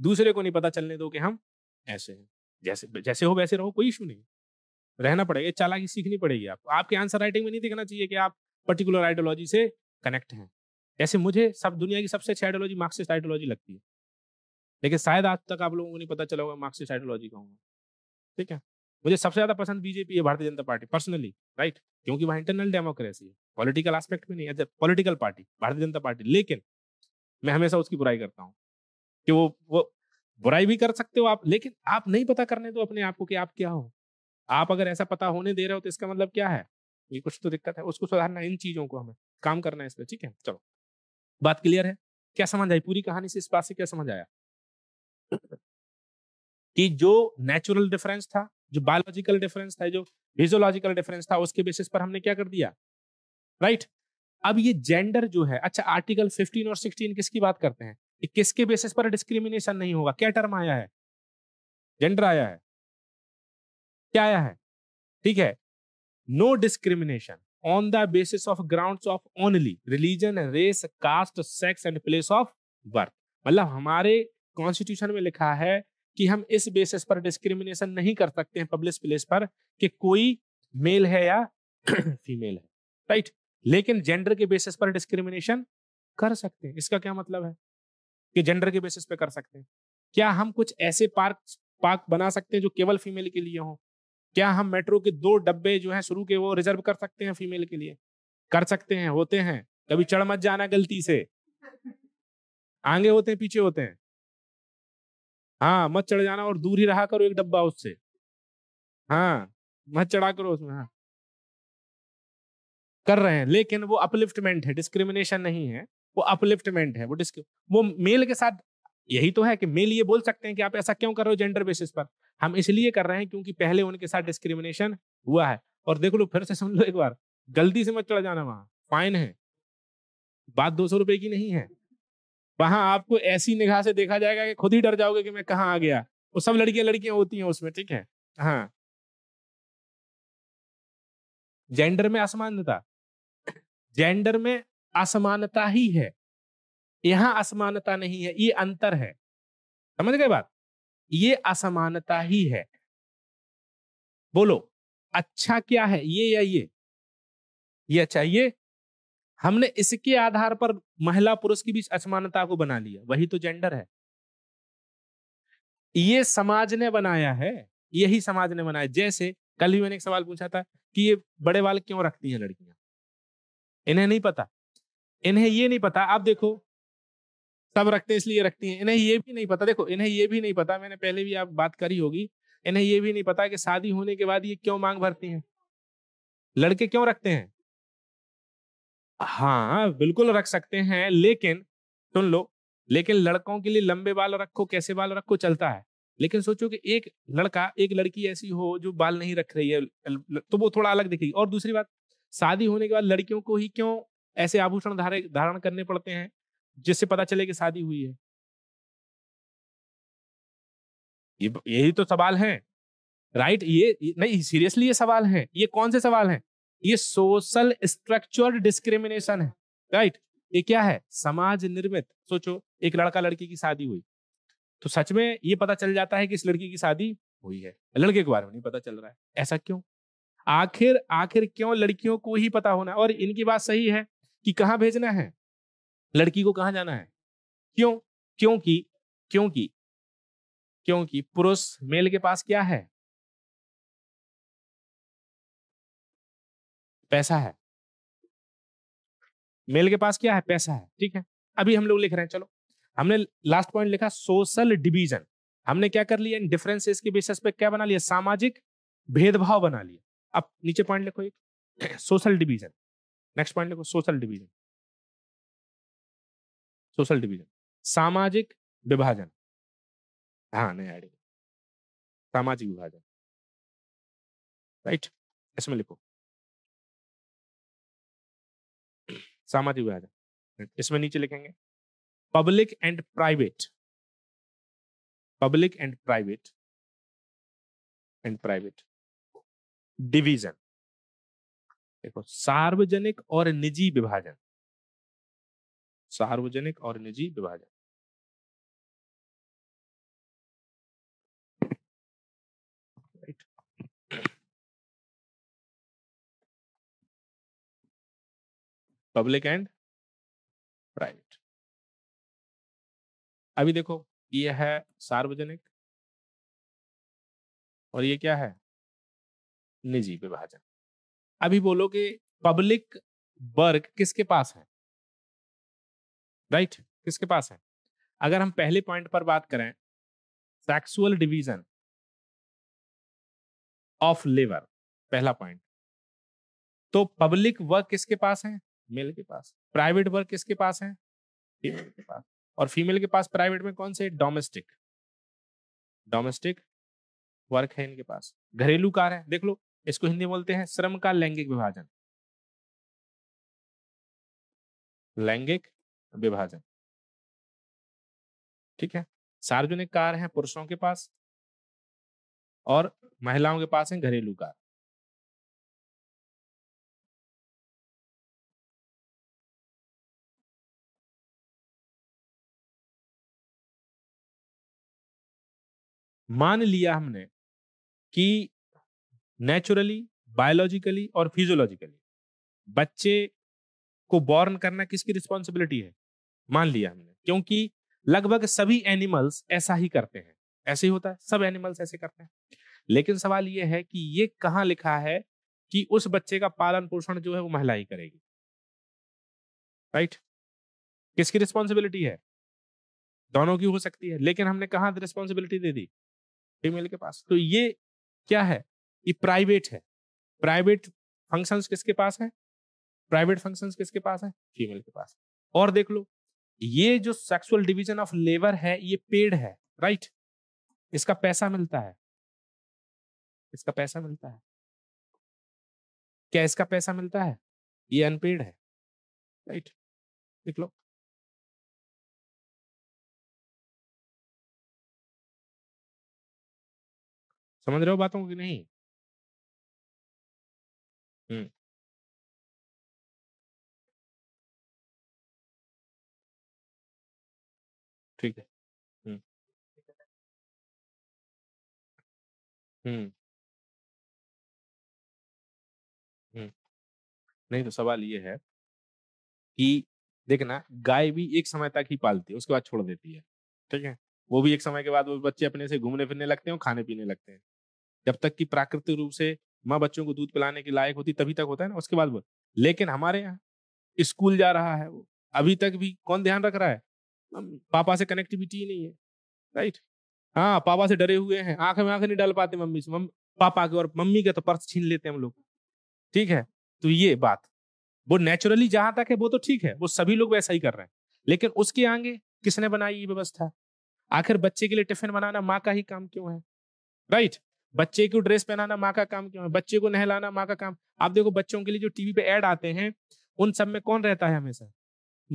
दूसरे को नहीं पता चलने दो कि हम ऐसे हैं जैसे जैसे हो वैसे रहो कोई इशू नहीं रहना पड़ेगा चालाकी सीखनी पड़ेगी आपको आपके आंसर राइटिंग में नहीं दिखना चाहिए कि आप पर्टिकुलर आइडियोलॉजी से कनेक्ट हैं ऐसे मुझे सब दुनिया की सबसे अच्छी आइडियोलॉजी मार्क्सिस्ट आइडियोलॉजी लगती है लेकिन शायद आज तक आप लोगों को नहीं पता चला होगा मार्क्सिस्ट आइडियोलॉजी का होगा ठीक है मुझे सबसे ज्यादा पसंद बीजेपी है भारतीय जनता पार्टी पर्सनली राइट क्योंकि वहाँ इंटरनल डेमोक्रेसी है पॉलिटिकल आस्पेक्ट में नहीं है पॉलिटिकल पार्टी भारतीय जनता पार्टी लेकिन मैं हमेशा उसकी बुराई करता हूँ कि वो वो बुराई भी कर सकते हो आप लेकिन आप नहीं पता करने दो अपने आप को कि आप क्या हो आप अगर ऐसा पता होने दे रहे हो तो इसका मतलब क्या है ये कुछ तो दिक्कत है उसको सुधारना इन चीजों को हमें काम करना है इस पर ठीक है चलो बात क्लियर है क्या समझ आई पूरी कहानी से इस बात से क्या समझ आया कि जो नेचुरल डिफरेंस था जो बायोलॉजिकल डिफरेंस था जो फिजियोलॉजिकल डिफरेंस था उसके बेसिस पर हमने क्या कर दिया राइट right? अब ये जेंडर जो है अच्छा आर्टिकल 15 और 16 किसकी बात करते हैं कि किसके बेसिस पर डिस्क्रिमिनेशन नहीं होगा क्या टर्म आया है जेंडर आया है क्या आया है ठीक है no discrimination on the basis of grounds of only religion, race, caste, sex and place of birth. मतलब हमारे कॉन्स्टिट्यूशन में लिखा है कि हम इस बेसिस पर डिस्क्रिमिनेशन नहीं कर सकते हैं पब्लिक प्लेस पर कि कोई मेल है या फीमेल है राइट लेकिन जेंडर के बेसिस पर डिस्क्रिमिनेशन कर सकते हैं इसका क्या मतलब है कि जेंडर के बेसिस पे कर सकते हैं क्या हम कुछ ऐसे पार्क पार्क बना सकते हैं जो केवल फीमेल के लिए हो क्या हम मेट्रो के दो डब्बे जो है शुरू के वो रिजर्व कर सकते हैं फीमेल के लिए कर सकते हैं होते हैं कभी चढ़ मत जाना गलती से आगे होते हैं पीछे होते हैं हाँ मत चढ़ जाना और दूर ही रहा करो एक डब्बा उससे हाँ मत चढ़ा करो उसमें हाँ कर रहे हैं लेकिन वो अपलिफ्टमेंट है डिस्क्रिमिनेशन नहीं है वो अपलिफ्टमेंट है वो डिस्क वो मेल के साथ यही तो है कि मेल ये बोल सकते हैं कि आप ऐसा क्यों कर रहे हो जेंडर बेसिस पर हम इसलिए कर रहे हैं क्योंकि पहले उनके साथ डिस्क्रिमिनेशन हुआ है और देख लो फिर से समझ लो एक बार गलती से मत चढ़ जाना वहां फाइन है बात दो सौ रुपए की नहीं है वहां आपको ऐसी निगाह से देखा जाएगा कि खुद ही डर जाओगे कि मैं कहाँ आ गया वो सब लड़कियां लड़कियां होती हैं उसमें ठीक है हाँ जेंडर में असमानता जेंडर में असमानता ही है यहां असमानता नहीं है ये अंतर है समझ गए बात ये असमानता ही है बोलो अच्छा क्या है ये या ये ये चाहिए अच्छा, हमने इसके आधार पर महिला पुरुष के बीच असमानता को बना लिया वही तो जेंडर है ये समाज ने बनाया है यही समाज ने बनाया जैसे कल ही मैंने एक सवाल पूछा था कि ये बड़े वाले क्यों रखती हैं लड़कियां इन्हें नहीं पता इन्हें ये नहीं पता आप देखो सब रखते हैं इसलिए रखती हैं इन्हें ये भी नहीं पता देखो इन्हें ये भी नहीं पता मैंने पहले भी आप बात करी होगी इन्हें ये भी नहीं पता कि शादी होने के बाद ये क्यों मांग भरती हैं लड़के क्यों रखते हैं हाँ बिल्कुल रख सकते हैं लेकिन सुन लो लेकिन लड़कों के लिए लंबे बाल रखो कैसे बाल रखो चलता है लेकिन सोचो कि एक लड़का एक लड़की ऐसी हो जो बाल नहीं रख रही है तो वो थोड़ा अलग दिखेगी और दूसरी बात शादी होने के बाद लड़कियों को ही क्यों ऐसे आभूषण धारण करने पड़ते हैं जिससे पता चले कि शादी हुई है ये यही तो सवाल है राइट ये नहीं सीरियसली ये सवाल है ये कौन से सवाल है ये सोशल स्ट्रक्चर डिस्क्रिमिनेशन है राइट ये क्या है समाज निर्मित सोचो एक लड़का लड़की की शादी हुई तो सच में ये पता चल जाता है कि इस लड़की की शादी हुई है लड़के के बारे में नहीं पता चल रहा है ऐसा क्यों आखिर आखिर क्यों लड़कियों को ही पता होना और इनकी बात सही है कि कहाँ भेजना है लड़की को कहाँ जाना है क्यों क्योंकि क्योंकि क्योंकि पुरुष मेल के पास क्या है पैसा है मेल के पास क्या है पैसा है ठीक है अभी हम लोग लिख रहे हैं चलो हमने लास्ट पॉइंट लिखा सोशल डिवीजन हमने क्या कर लिया डिफरेंसेस के बेसिस पे क्या बना लिया सामाजिक भेदभाव बना लिया अब नीचे पॉइंट लिखो एक सोशल डिवीजन नेक्स्ट पॉइंट लिखो सोशल डिवीजन सोशल डिवीजन सामाजिक विभाजन हाँ नया आइडिया सामाजिक विभाजन राइट इसमें लिखो सामाजिक विभाजन इसमें नीचे लिखेंगे public and private public and private and private division देखो सार्वजनिक और निजी विभाजन सार्वजनिक और निजी विभाजन पब्लिक एंड प्राइवेट अभी देखो ये है सार्वजनिक और ये क्या है निजी विभाजन अभी बोलो कि पब्लिक वर्ग किसके पास है राइट right? किसके पास है अगर हम पहले पॉइंट पर बात करें सेक्सुअल डिवीजन ऑफ लेबर पहला पॉइंट तो पब्लिक वर्क किसके पास है मेल के पास प्राइवेट वर्क किसके पास है फीमेल के पास और फीमेल के पास प्राइवेट में कौन से डोमेस्टिक डोमेस्टिक वर्क है इनके पास घरेलू कार है देख लो इसको हिंदी बोलते हैं श्रम का लैंगिक विभाजन लैंगिक विभाजन ठीक है सार्वजनिक कार है पुरुषों के पास और महिलाओं के पास है घरेलू कार मान लिया हमने कि नेचुरली बायोलॉजिकली और फिजियोलॉजिकली बच्चे को बॉर्न करना किसकी रिस्पॉन्सिबिलिटी है मान लिया हमने क्योंकि लगभग सभी एनिमल्स ऐसा ही करते हैं ऐसे ही होता है सब एनिमल्स ऐसे करते हैं लेकिन सवाल यह है कि ये कहाँ लिखा है कि उस बच्चे का पालन पोषण जो है वो महिला ही करेगी राइट right? किसकी रिस्पॉन्सिबिलिटी है दोनों की हो सकती है लेकिन हमने कहा रिस्पॉन्सिबिलिटी दे दी फीमेल के पास तो ये क्या है ये प्राइवेट है प्राइवेट फंक्शंस किसके पास है प्राइवेट फंक्शंस किसके पास है फीमेल के पास और देख लो ये जो सेक्सुअल डिवीजन ऑफ लेबर है ये पेड है राइट इसका पैसा मिलता है इसका पैसा मिलता है क्या इसका पैसा मिलता है ये अनपेड है राइट देख लो समझ रहे हो बातों की नहीं हम्म नहीं तो सवाल ये है कि देखना गाय भी एक समय तक ही पालती है उसके बाद छोड़ देती है। ठीक है? वो भी एक समय के बाद वो बच्चे अपने से घूमने-फिरने लगते हैं और खाने-पीने लगते हैं। जब तक कि प्राकृतिक रूप से माँ बच्चों को दूध पिलाने के लायक होती तभी तक होता है ना उसके बाद वो लेकिन हमारे यहाँ स्कूल जा रहा है वो, अभी तक भी कौन ध्यान रख रहा है? पापा से कनेक्टिविटी ही नहीं है। राइट? हाँ पापा से डरे हुए हैं आंखें में आंखें नहीं डाल पाते मम्मी से मम्मी पापा के और मम्मी के तो पर्स छीन लेते हैं हम लोग ठीक है तो ये बात वो नेचुरली जहां तक है वो तो ठीक है वो सभी लोग वैसा ही कर रहे हैं लेकिन उसके आगे किसने बनाई ये व्यवस्था आखिर बच्चे के लिए टिफिन बनाना माँ का ही काम क्यों है राइट बच्चे को ड्रेस पहनाना माँ का काम क्यों है बच्चे को नहलाना माँ का काम आप देखो बच्चों के लिए जो टीवी पे ऐड आते हैं उन सब में कौन रहता है हमेशा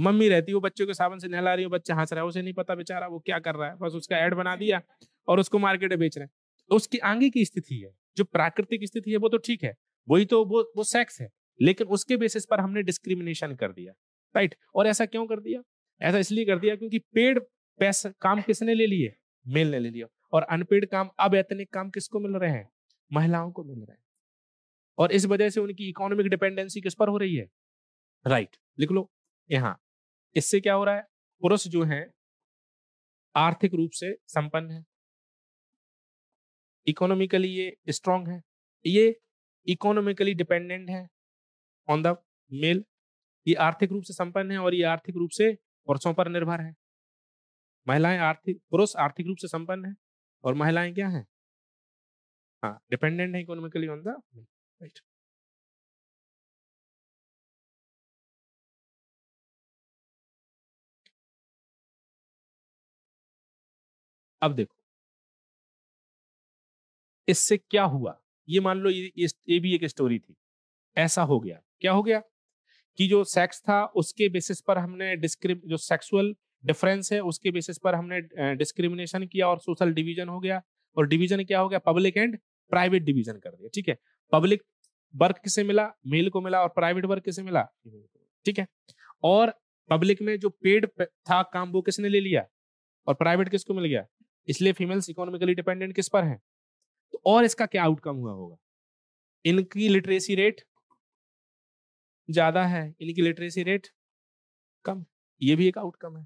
मम्मी रहती वो बच्चे को साबन से नहला रही हो बच्चा हंस रहा है उसे नहीं पता बेचारा वो क्या कर रहा है बस उसका एड बना दिया और उसको मार्केट में बेच रहे हैं तो उसकी आगे की स्थिति है जो प्राकृतिक स्थिति है वो तो ठीक है वही तो वो वो सेक्स है लेकिन उसके बेसिस पर हमने डिस्क्रिमिनेशन कर दिया राइट और ऐसा क्यों कर दिया ऐसा इसलिए कर दिया क्योंकि पेड़ पैसा काम किसने ले लिए मेल ने ले लिया और अनपेड काम अब एतनिक काम किसको मिल रहे हैं महिलाओं को मिल रहे हैं और इस वजह से उनकी इकोनॉमिक डिपेंडेंसी किस पर हो रही है राइट लिख लो यहाँ इससे क्या हो रहा है पुरुष जो है आर्थिक रूप से संपन्न है इकोनॉमिकली ये स्ट्रांग है ये इकोनॉमिकली डिपेंडेंट है ऑन द मेल ये आर्थिक रूप से संपन्न है और ये आर्थिक रूप से पुरुषों पर निर्भर है महिलाएं आर्थिक पुरुष आर्थिक रूप से संपन्न है और महिलाएं क्या है हाँ डिपेंडेंट है इकोनॉमिकली ऑन द राइट अब देखो इससे क्या हुआ ये मान लो ये ये भी एक स्टोरी थी ऐसा हो गया क्या हो गया कि जो सेक्स था उसके बेसिस पर हमने डिस्क्रिम जो सेक्सुअल डिफरेंस है उसके बेसिस पर हमने डिस्क्रिमिनेशन किया और सोशल डिवीजन हो गया और डिवीजन क्या हो गया पब्लिक एंड प्राइवेट डिवीजन कर दिया ठीक है पब्लिक वर्क किसे मिला मेल को मिला और प्राइवेट वर्क किसे मिला ठीक है और पब्लिक में जो पेड था काम वो किसने ले लिया और प्राइवेट किसको मिल गया इसलिए फीमेल्स इकोनॉमिकली डिपेंडेंट किस पर हैं तो और इसका क्या आउटकम हुआ होगा इनकी लिटरेसी रेट ज्यादा है इनकी लिटरेसी रेट कम ये भी एक आउटकम है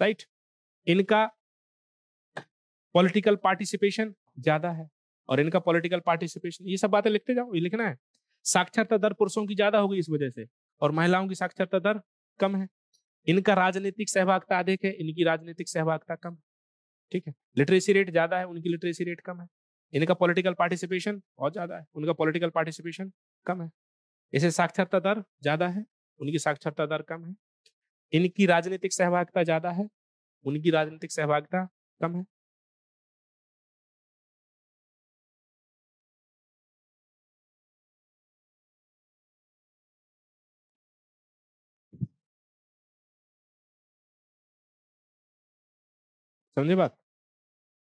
राइट इनका पॉलिटिकल पार्टिसिपेशन ज्यादा है और इनका पॉलिटिकल पार्टिसिपेशन ये सब बातें लिखते जाओ ये लिखना है साक्षरता दर पुरुषों की ज्यादा होगी इस वजह से और महिलाओं की साक्षरता दर कम है इनका राजनीतिक सहभागिता अधिक है इनकी राजनीतिक सहभागिता कम है ठीक है लिटरेसी रेट ज्यादा है उनकी लिटरेसी रेट कम है इनका पॉलिटिकल पार्टिसिपेशन बहुत ज्यादा है उनका पॉलिटिकल पार्टिसिपेशन कम है इसे साक्षरता दर ज्यादा है उनकी साक्षरता दर कम है इनकी राजनीतिक सहभागिता ज्यादा है उनकी राजनीतिक सहभागिता कम है समझे बात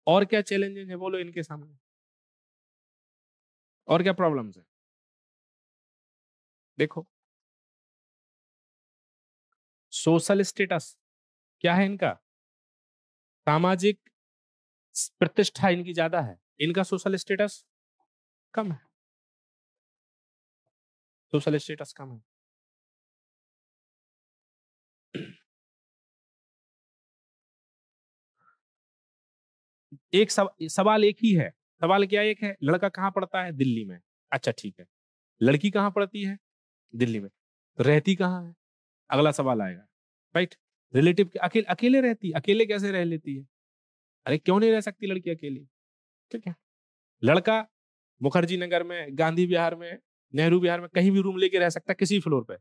और क्या चैलेंजेस है बोलो इनके सामने और क्या प्रॉब्लम्स है देखो सोशल स्टेटस क्या है इनका सामाजिक प्रतिष्ठा इनकी ज्यादा है इनका सोशल स्टेटस कम है सोशल स्टेटस कम है एक सव, सवाल एक ही है सवाल क्या एक है लड़का कहाँ पढ़ता है दिल्ली में अच्छा ठीक है लड़की कहाँ पढ़ती है दिल्ली में तो रहती कहाँ है अगला सवाल आएगा राइट रिलेटिव अकेले अकेले रहती अकेले कैसे रह लेती है अरे क्यों नहीं रह सकती लड़की अकेली ठीक है लड़का मुखर्जी नगर में गांधी विहार में नेहरू विहार में कहीं भी रूम लेके रह सकता है किसी फ्लोर पे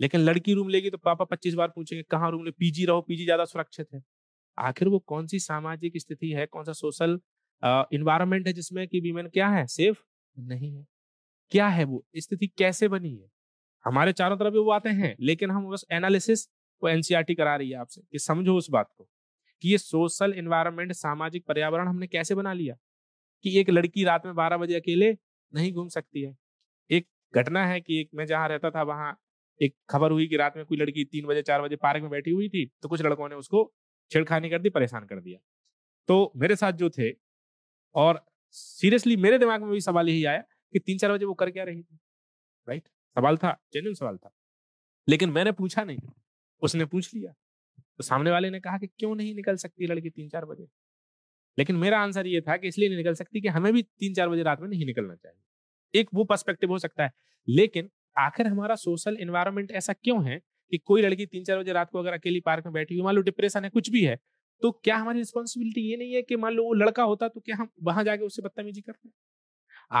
लेकिन लड़की रूम लेगी तो पापा पच्चीस बार पूछेंगे कहाँ रूम ले पीजी रहो पीजी ज्यादा सुरक्षित है आखिर वो कौन सी सामाजिक स्थिति है कौन सा सोशल इन्वायरमेंट है जिसमें कि वीमेन क्या है सेफ नहीं है क्या है वो स्थिति कैसे बनी है हमारे चारों तरफ भी वो आते हैं लेकिन हम बस एनालिसिस वो एनसीआरटी करा रही है आपसे कि समझो उस बात को कि ये सोशल इन्वायरमेंट सामाजिक पर्यावरण हमने कैसे बना लिया कि एक लड़की रात में बारह बजे अकेले नहीं घूम सकती है एक घटना है कि एक मैं जहाँ रहता था वहाँ एक खबर हुई कि रात में कोई लड़की तीन बजे चार बजे पार्क में बैठी हुई थी तो कुछ लड़कों ने उसको छेड़खानी कर दी परेशान कर दिया तो मेरे साथ जो थे और सीरियसली मेरे दिमाग में भी सवाल यही आया कि तीन चार बजे वो कर क्या रही थी राइट सवाल था जेन्यून सवाल था लेकिन मैंने पूछा नहीं उसने पूछ लिया तो सामने वाले ने कहा कि क्यों नहीं निकल सकती लड़की तीन चार बजे लेकिन मेरा आंसर ये था कि इसलिए नहीं निकल सकती कि हमें भी तीन चार बजे रात में नहीं निकलना चाहिए एक वो पर्सपेक्टिव हो सकता है लेकिन आखिर हमारा सोशल इन्वायरमेंट ऐसा क्यों है कि कोई लड़की तीन चार बजे रात को अगर अकेली पार्क में बैठी हुई मान लो डिप्रेशन है कुछ भी है तो क्या हमारी रिस्पॉन्सिबिलिटी ये नहीं है कि मान लो वो लड़का होता तो क्या हम वहां जाके उससे बदतमीजी करते हैं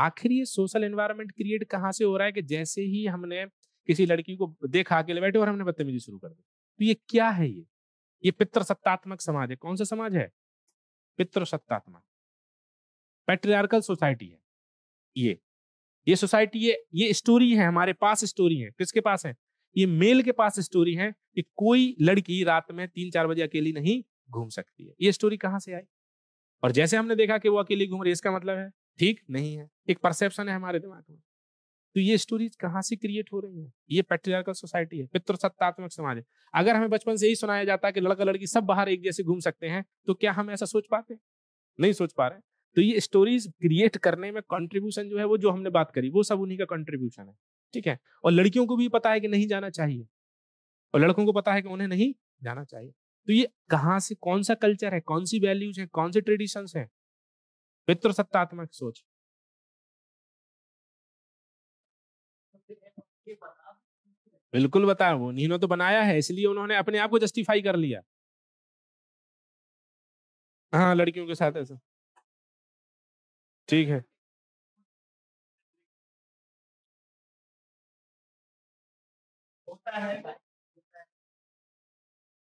आखिर ये सोशल एनवायरमेंट क्रिएट कहाँ से हो रहा है कि जैसे ही हमने किसी लड़की को देखा अकेले बैठे और हमने बदतमीजी शुरू कर दी तो ये क्या है ये ये सत्तात्मक समाज है कौन सा समाज है सत्तात्मक पेट्रियार्कल सोसाइटी है ये ये सोसाइटी ये ये स्टोरी है हमारे पास स्टोरी है किसके पास है ये मेल के पास स्टोरी है कि कोई लड़की रात में तीन चार बजे अकेली नहीं घूम सकती है ये स्टोरी कहाँ से आई और जैसे हमने देखा कि वो अकेली घूम रही है इसका मतलब है ठीक नहीं है एक परसेप्शन है हमारे दिमाग में तो ये स्टोरीज कहाँ से क्रिएट हो रही है ये पेट्रियार्कल सोसाइटी है पितृसत्तात्मक समाज है अगर हमें बचपन से यही सुनाया जाता है कि लड़का लड़की सब बाहर एक जैसे घूम सकते हैं तो क्या हम ऐसा सोच पाते नहीं सोच पा रहे तो ये स्टोरीज क्रिएट करने में कंट्रीब्यूशन जो है वो जो हमने बात करी वो सब उन्हीं का कंट्रीब्यूशन है ठीक है और लड़कियों को भी पता है कि नहीं जाना चाहिए और लड़कों को पता है कि उन्हें नहीं जाना चाहिए तो ये कहाँ से कौन सा कल्चर है कौन सी वैल्यूज है कौन सी ट्रेडिशन है सत्तात्मक सोच बिल्कुल बता वो नीनो तो बनाया है इसलिए उन्होंने अपने आप को जस्टिफाई कर लिया हाँ लड़कियों के साथ ऐसा ठीक है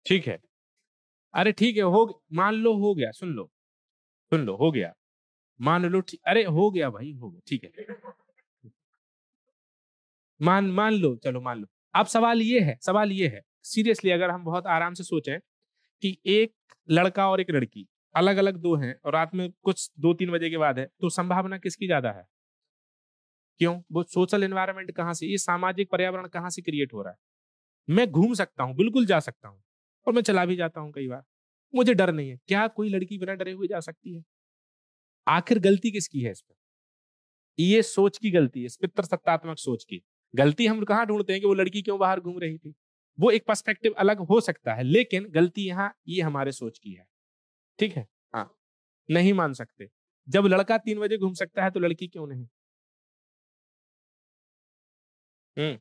ठीक है अरे ठीक है हो मान लो हो गया सुन लो सुन लो हो गया मान लो अरे हो गया भाई हो गया ठीक है मान मान लो चलो मान लो अब सवाल ये है सवाल ये है सीरियसली अगर हम बहुत आराम से सोचें कि एक लड़का और एक लड़की अलग अलग दो हैं और रात में कुछ दो तीन बजे के बाद है तो संभावना किसकी ज्यादा है क्यों वो सोशल एनवायरमेंट कहाँ से ये सामाजिक पर्यावरण कहाँ से क्रिएट हो रहा है मैं घूम सकता हूँ बिल्कुल जा सकता हूँ और मैं चला भी जाता हूँ कई बार मुझे डर नहीं है क्या कोई लड़की बिना डरे हुए जा सकती है आखिर गलती किसकी है इसमें ये सोच की गलती है पितर सत्तात्मक सोच की गलती हम कहाँ ढूंढते हैं कि वो लड़की क्यों बाहर घूम रही थी वो एक पर्सपेक्टिव अलग हो सकता है लेकिन गलती यहाँ ये हमारे सोच की है ठीक है हाँ नहीं मान सकते जब लड़का तीन बजे घूम सकता है तो लड़की क्यों नहीं हम्म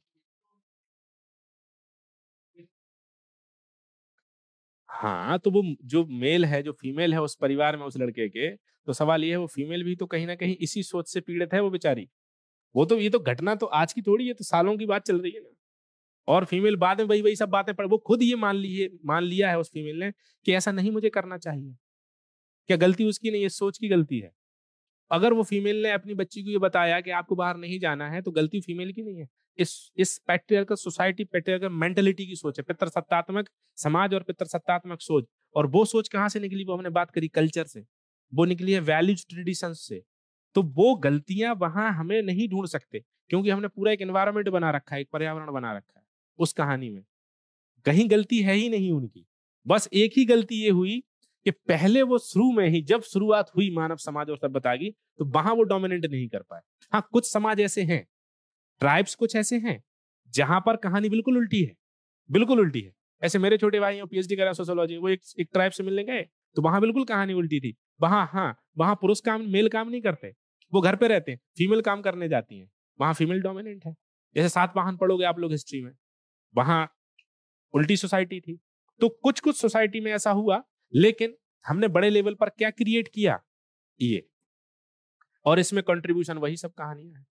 हाँ तो वो जो मेल है जो फीमेल है उस परिवार में उस लड़के के तो सवाल ये है वो फीमेल भी तो कहीं ना कहीं इसी सोच से पीड़ित है वो बेचारी वो तो ये तो घटना तो आज की थोड़ी है तो सालों की बात चल रही है ना और फीमेल बाद में वही वही सब बातें पड़ वो खुद ये मान लिए मान लिया है उस फीमेल ने कि ऐसा नहीं मुझे करना चाहिए क्या गलती उसकी नहीं है सोच की गलती है अगर वो फीमेल ने अपनी बच्ची को ये बताया कि आपको बाहर नहीं जाना है तो गलती फीमेल की नहीं है इस इस का सोसाइटी का मेंटेलिटी की सोच है सत्तात्मक समाज और सत्तात्मक सोच और वो सोच कहाँ से निकली वो हमने बात करी कल्चर से वो निकली है वैल्यूज ट्रेडिशन से तो वो गलतियां वहां हमें नहीं ढूंढ सकते क्योंकि हमने पूरा एक एनवायरमेंट बना रखा है एक पर्यावरण बना रखा है उस कहानी में कहीं गलती है ही नहीं उनकी बस एक ही गलती ये हुई कि पहले वो शुरू में ही जब शुरुआत हुई मानव समाज और सभ्यता की तो वहां वो डोमिनेट नहीं कर पाए हाँ कुछ समाज ऐसे हैं ट्राइब्स कुछ ऐसे हैं जहां पर कहानी बिल्कुल उल्टी है बिल्कुल उल्टी है ऐसे मेरे छोटे भाई पी एच डी करा सोशोलॉजी वो एक, एक ट्राइब से मिलने गए तो वहां बिल्कुल कहानी उल्टी थी वहां हाँ वहां पुरुष काम मेल काम नहीं करते वो घर पे रहते हैं फीमेल काम करने जाती हैं वहां फीमेल डोमिनेंट है जैसे सात वाहन पढ़ोगे आप लोग हिस्ट्री में वहां उल्टी सोसाइटी थी तो कुछ कुछ सोसाइटी में ऐसा हुआ लेकिन हमने बड़े लेवल पर क्या क्रिएट किया ये और इसमें कंट्रीब्यूशन वही सब कहानियां हैं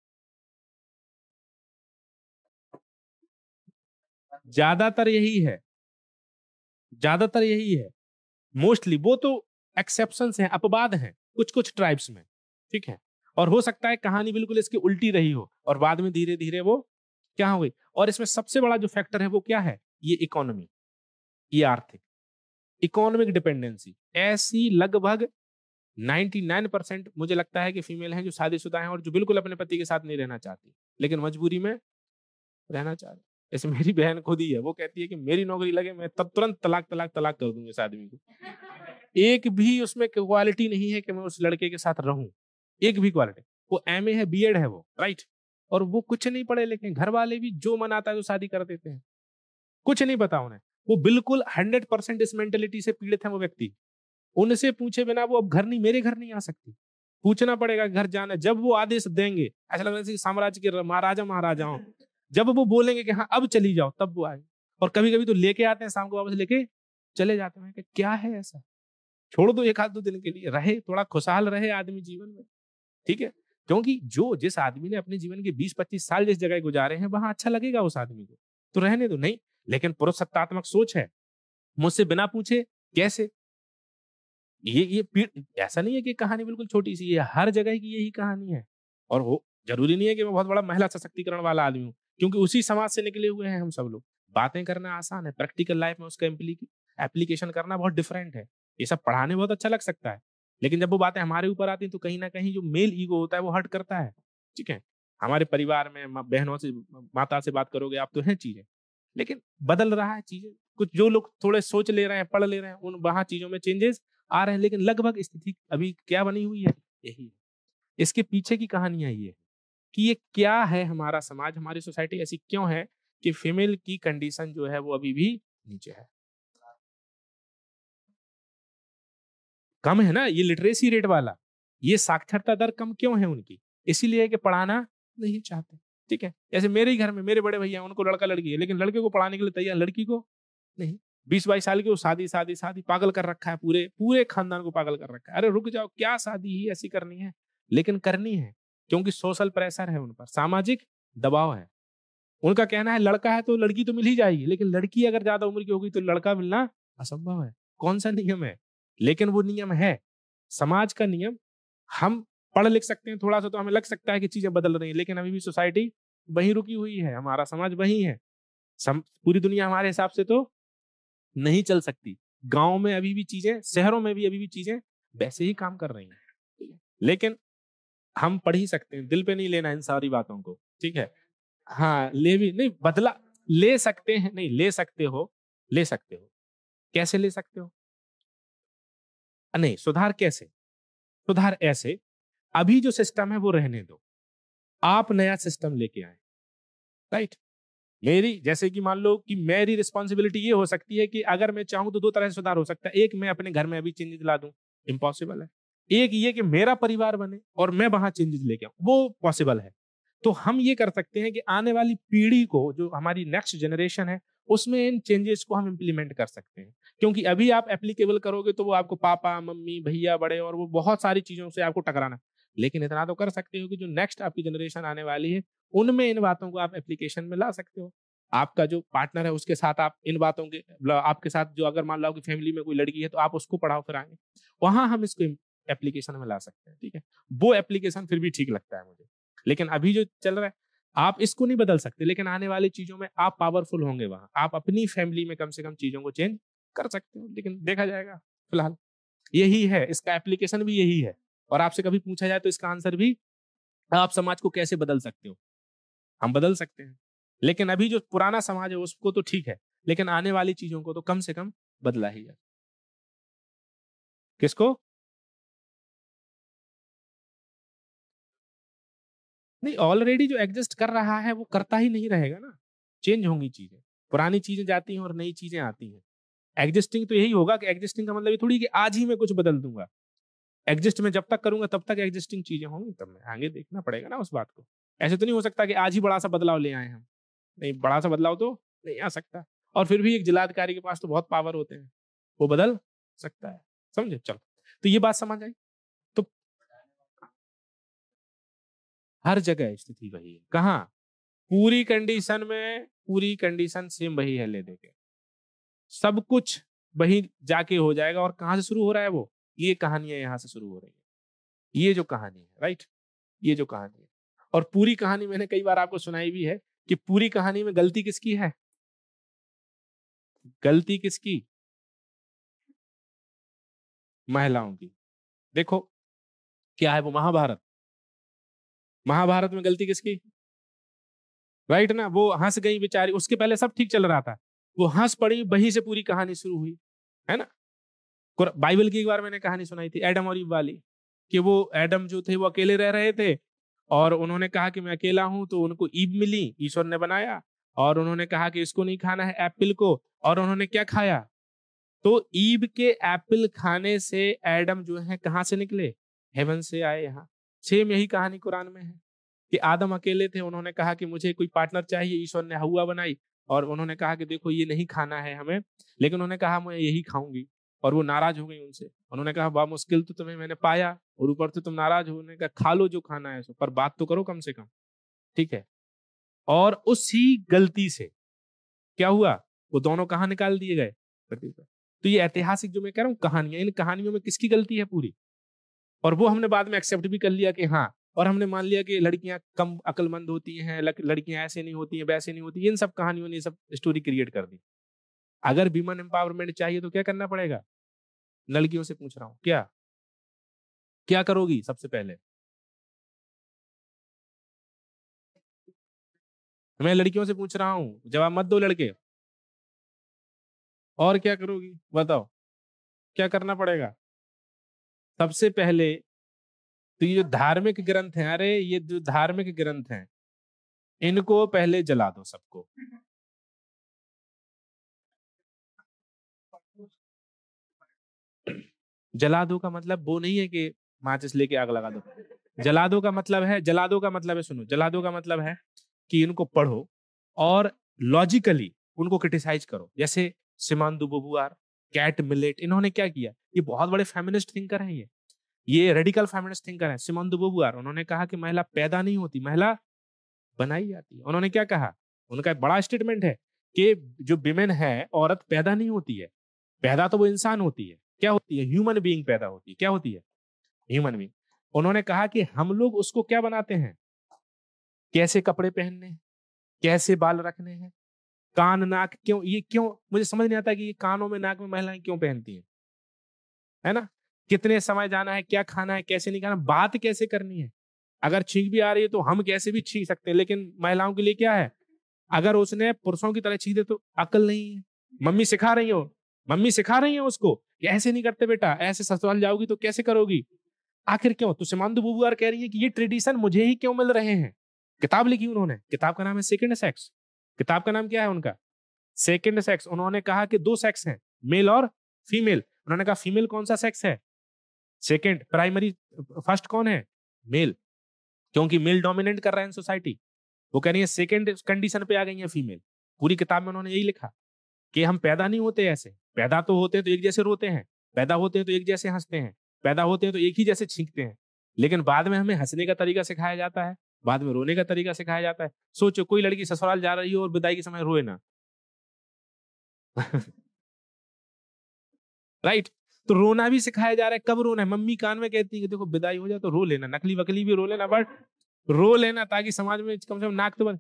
ज्यादातर यही है ज्यादातर यही है मोस्टली वो तो एक्सेप्शन हैं अपवाद हैं कुछ कुछ ट्राइब्स में ठीक है और हो सकता है कहानी बिल्कुल इसकी उल्टी रही हो और बाद में धीरे धीरे वो क्या हो गई और इसमें सबसे बड़ा जो फैक्टर है वो क्या है ये इकोनॉमी ये आर्थिक इकोनॉमिक डिपेंडेंसी ऐसी लगभग 99 परसेंट मुझे लगता है कि फीमेल हैं जो शादीशुदा हैं और जो बिल्कुल अपने पति के साथ नहीं रहना चाहती लेकिन मजबूरी में रहना चाह रही ऐसे मेरी बहन खुद ही है वो कहती है कि मेरी नौकरी लगे मैं तब तुरंत तलाक तलाक तलाक कर दूंगी इस आदमी को एक भी उसमें क्वालिटी नहीं है कि मैं उस लड़के के साथ रहूं एक भी क्वालिटी वो एम है बी है वो राइट और वो कुछ नहीं पढ़े लेकिन घर वाले भी जो मन आता है वो शादी कर देते हैं कुछ नहीं पता उन्हें वो बिल्कुल हंड्रेड परसेंट इस मेंटेलिटी से पीड़ित है वो व्यक्ति उनसे पूछे बिना वो अब घर नहीं मेरे घर नहीं आ सकती पूछना पड़ेगा घर जाना जब वो आदेश देंगे ऐसा लग रहा है साम्राज्य के महाराजा महाराजाओं जब वो बोलेंगे कि हाँ अब चली जाओ तब वो आए और कभी कभी तो लेके आते हैं शाम को वापस लेके चले जाते हैं कि क्या है ऐसा छोड़ दो एक हाथ दो दिन के लिए रहे थोड़ा खुशहाल रहे आदमी जीवन में ठीक है क्योंकि जो जिस आदमी ने अपने जीवन के 20-25 साल जिस जगह गुजारे हैं वहां अच्छा लगेगा उस आदमी को तो रहने दो नहीं लेकिन पुरुष सत्तात्मक सोच है मुझसे बिना पूछे कैसे ये ये ऐसा नहीं है कि कहानी बिल्कुल छोटी सी है हर जगह की यही कहानी है और वो जरूरी नहीं है कि मैं बहुत बड़ा महिला सशक्तिकरण वाला आदमी हूँ क्योंकि उसी समाज से निकले हुए हैं हम सब लोग बातें करना आसान है प्रैक्टिकल लाइफ में उसका एप्लीकेशन करना बहुत डिफरेंट है ये सब पढ़ाने बहुत अच्छा लग सकता है लेकिन जब वो बातें हमारे ऊपर आती हैं तो कहीं ना कहीं जो मेल ईगो होता है वो हर्ट करता है ठीक है हमारे परिवार में बहनों से माता से बात करोगे आप तो हैं चीजें लेकिन बदल रहा है चीजें कुछ जो लोग थोड़े सोच ले रहे हैं पढ़ ले रहे हैं उन वहाँ चीजों में चेंजेस आ रहे हैं लेकिन लगभग स्थिति अभी क्या बनी हुई है यही इसके पीछे की कहानियां ये है कि ये क्या है हमारा समाज हमारी सोसाइटी ऐसी क्यों है कि फीमेल की कंडीशन जो है वो अभी भी नीचे है कम है ना ये लिटरेसी रेट वाला ये साक्षरता दर कम क्यों है उनकी इसीलिए कि पढ़ाना नहीं चाहते ठीक है जैसे मेरे ही घर में मेरे बड़े भैया उनको लड़का लड़की है लेकिन लड़के को पढ़ाने के लिए तैयार लड़की को नहीं बीस बाईस साल की वो शादी शादी शादी पागल कर रखा है पूरे पूरे खानदान को पागल कर रखा है अरे रुक जाओ क्या शादी ही ऐसी करनी है लेकिन करनी है क्योंकि सोशल प्रेशर है उन पर सामाजिक दबाव है उनका कहना है लड़का है तो लड़की तो मिल ही जाएगी लेकिन लड़की अगर ज्यादा उम्र की होगी तो लड़का मिलना असंभव है कौन सा नियम है लेकिन वो नियम है समाज का नियम हम पढ़ लिख सकते हैं थोड़ा सा तो हमें लग सकता है कि चीजें बदल रही है लेकिन अभी भी सोसाइटी वहीं रुकी हुई है हमारा समाज वहीं है सम, पूरी दुनिया हमारे हिसाब से तो नहीं चल सकती गाँव में अभी भी चीजें शहरों में भी अभी भी चीजें वैसे ही काम कर रही हैं लेकिन हम पढ़ ही सकते हैं दिल पे नहीं लेना इन सारी बातों को ठीक है हाँ ले भी नहीं बदला ले सकते हैं नहीं ले सकते हो ले सकते हो कैसे ले सकते हो नहीं सुधार कैसे सुधार ऐसे अभी जो सिस्टम है वो रहने दो आप नया सिस्टम लेके आए राइट मेरी जैसे कि मान लो कि मेरी रिस्पॉन्सिबिलिटी ये हो सकती है कि अगर मैं चाहूँ तो दो तरह से सुधार हो सकता है एक मैं अपने घर में अभी चेंजेस ला दूं इम्पॉसिबल है एक ये कि मेरा परिवार बने और मैं वहां चेंजेस लेके आऊँ वो पॉसिबल है तो हम ये कर सकते हैं कि आने वाली पीढ़ी को जो हमारी नेक्स्ट जनरेशन है उसमें इन चेंजेस को हम इम्प्लीमेंट कर सकते हैं क्योंकि अभी आप एप्लीकेबल करोगे तो वो आपको पापा मम्मी भैया बड़े और वो बहुत सारी चीज़ों से आपको टकराना लेकिन इतना तो कर सकते हो कि जो नेक्स्ट आपकी जनरेशन आने वाली है उनमें इन बातों को आप एप्लीकेशन में ला सकते हो आपका जो पार्टनर है उसके साथ आप इन बातों के मतलब आपके साथ जो अगर मान लो कि फैमिली में कोई लड़की है तो आप उसको पढ़ाओ फिर आएंगे वहाँ हम इसको एप्लीकेशन में ला सकते हैं ठीक है वो एप्लीकेशन फिर भी ठीक लगता है मुझे लेकिन अभी जो चल रहा है आप इसको नहीं बदल सकते लेकिन आने वाली चीजों में आप पावरफुल होंगे वहां आप अपनी फैमिली में कम से कम चीजों को चेंज कर सकते हो लेकिन देखा जाएगा फिलहाल यही है इसका एप्लीकेशन भी यही है और आपसे कभी पूछा जाए तो इसका आंसर भी आप समाज को कैसे बदल सकते हो हम बदल सकते हैं लेकिन अभी जो पुराना समाज है उसको तो ठीक है लेकिन आने वाली चीजों को तो कम से कम बदला ही जाए किसको नहीं ऑलरेडी जो एग्जिस्ट कर रहा है वो करता ही नहीं रहेगा ना चेंज होंगी चीजें पुरानी चीजें जाती हैं और नई चीजें आती हैं एग्जिस्टिंग तो यही होगा कि एग्जिस्टिंग का मतलब ये थोड़ी कि आज ही मैं कुछ बदल दूंगा एग्जिस्ट मैं जब तक करूंगा तब तक एग्जिस्टिंग चीजें होंगी तब मैं आगे देखना पड़ेगा ना उस बात को ऐसे तो नहीं हो सकता कि आज ही बड़ा सा बदलाव ले आए हम नहीं बड़ा सा बदलाव तो नहीं आ सकता और फिर भी एक जिलाधिकारी के पास तो बहुत पावर होते हैं वो बदल सकता है समझे चलो तो ये बात समझ आई हर जगह स्थिति वही है कहा पूरी कंडीशन में पूरी कंडीशन सेम वही है ले के सब कुछ वही जाके हो जाएगा और कहां से शुरू हो रहा है वो ये कहानियां यहां से शुरू हो रही है ये जो कहानी है राइट ये जो कहानी है और पूरी कहानी मैंने कई बार आपको सुनाई भी है कि पूरी कहानी में गलती किसकी है गलती किसकी महिलाओं की देखो क्या है वो महाभारत महाभारत में गलती किसकी राइट ना वो हंस गई बेचारी उसके पहले सब ठीक चल रहा था वो हंस पड़ी वहीं से पूरी कहानी शुरू हुई है ना बाइबल की एक बार मैंने कहानी सुनाई थी एडम और ईव वाली कि वो एडम जो थे वो अकेले रह रहे थे और उन्होंने कहा कि मैं अकेला हूं तो उनको ईब मिली ईश्वर ने बनाया और उन्होंने कहा कि इसको नहीं खाना है एप्पल को और उन्होंने क्या खाया तो ईब के एप्पल खाने से एडम जो है कहाँ से निकले हेवन से आए यहाँ सेम यही कहानी कुरान में है कि आदम अकेले थे उन्होंने कहा कि मुझे कोई पार्टनर चाहिए ईश्वर ने हवा बनाई और उन्होंने कहा कि देखो ये नहीं खाना है हमें लेकिन उन्होंने कहा मैं यही खाऊंगी और वो नाराज हो गई उनसे उन्होंने कहा बा मुश्किल तो तुम्हें मैंने पाया और ऊपर से तुम नाराज होने का खा लो जो खाना है पर बात तो करो कम से कम ठीक है और उसी गलती से क्या हुआ वो दोनों कहाँ निकाल दिए गए तो ये ऐतिहासिक जो मैं कह रहा हूँ कहानियां इन कहानियों में किसकी गलती है पूरी और वो हमने बाद में एक्सेप्ट भी कर लिया कि हाँ और हमने मान लिया कि लड़कियां कम अकलमंद होती हैं लड़कियां ऐसे नहीं होती हैं वैसे नहीं होती इन सब कहानियों ने सब स्टोरी क्रिएट कर दी अगर वीमन एम्पावरमेंट चाहिए तो क्या करना पड़ेगा लड़कियों से पूछ रहा हूं क्या क्या करोगी सबसे पहले मैं लड़कियों से पूछ रहा हूं जवाब मत दो लड़के और क्या करोगी बताओ क्या करना पड़ेगा सबसे पहले तो ये जो धार्मिक ग्रंथ हैं अरे ये जो धार्मिक ग्रंथ हैं इनको पहले जला दो सबको हम्म। जला दो का मतलब वो नहीं है कि माचिस लेके आग लगा दो जला दो का मतलब है जला दो का मतलब है सुनो जला दो का मतलब है कि इनको पढ़ो और लॉजिकली उनको क्रिटिसाइज करो जैसे सिमान दुबोबुआर कैट मिलेट इन्होंने क्या किया ये बहुत बड़े फेमिनिस्ट थिंकर हैं ये ये रेडिकल फेमिनिस्ट थिंकर हैं सिमन दुबुआर उन्होंने कहा कि महिला पैदा नहीं होती महिला बनाई जाती है उन्होंने क्या कहा उनका एक बड़ा स्टेटमेंट है कि जो विमेन है औरत पैदा नहीं होती है पैदा तो वो इंसान होती है क्या होती है ह्यूमन बीइंग पैदा होती है क्या होती है ह्यूमन बीइंग उन्होंने कहा कि हम लोग उसको क्या बनाते हैं कैसे कपड़े पहनने कैसे बाल रखने हैं कान नाक क्यों ये क्यों मुझे समझ नहीं आता कि ये कानों में नाक में महिलाएं क्यों पहनती हैं है ना कितने समय जाना है क्या खाना है कैसे नहीं खाना बात कैसे करनी है अगर छींक भी आ रही है तो हम कैसे भी छींक सकते हैं लेकिन महिलाओं के लिए क्या है अगर उसने पुरुषों की तरह छींक दे तो अकल नहीं है मम्मी सिखा रही हो मम्मी सिखा रही है उसको कि ऐसे नहीं करते बेटा ऐसे ससुराल जाओगी तो कैसे करोगी आखिर क्यों तो सिमांदु बुबुआर कह रही है कि ये ट्रेडिशन मुझे ही क्यों मिल रहे हैं किताब लिखी उन्होंने किताब का नाम है सेकंड सेक्स किताब का नाम क्या है उनका सेकेंड सेक्स उन्होंने कहा कि दो सेक्स हैं मेल और फीमेल उन्होंने कहा फीमेल कौन सा सेक्स है सेकेंड प्राइमरी फर्स्ट कौन है मेल क्योंकि मेल डोमिनेट कर रहे हैं सोसाइटी वो कह रही है सेकेंड कंडीशन पे आ गई है फीमेल पूरी किताब में उन्होंने यही लिखा कि हम पैदा नहीं होते ऐसे पैदा तो होते हैं तो एक जैसे रोते हैं पैदा होते हैं तो एक जैसे हंसते हैं पैदा होते हैं तो एक ही जैसे छींकते हैं लेकिन बाद में हमें हंसने का तरीका सिखाया जाता है बाद में रोने का तरीका सिखाया जाता है सोचो कोई लड़की ससुराल जा रही हो और विदाई के समय रोए ना राइट तो रोना भी सिखाया जा रहा है कब रोना है मम्मी कान में कहती है देखो विदाई हो जाए तो रो लेना नकली वकली भी रो लेना बट रो लेना ताकि समाज में कम से कम नाक तो बन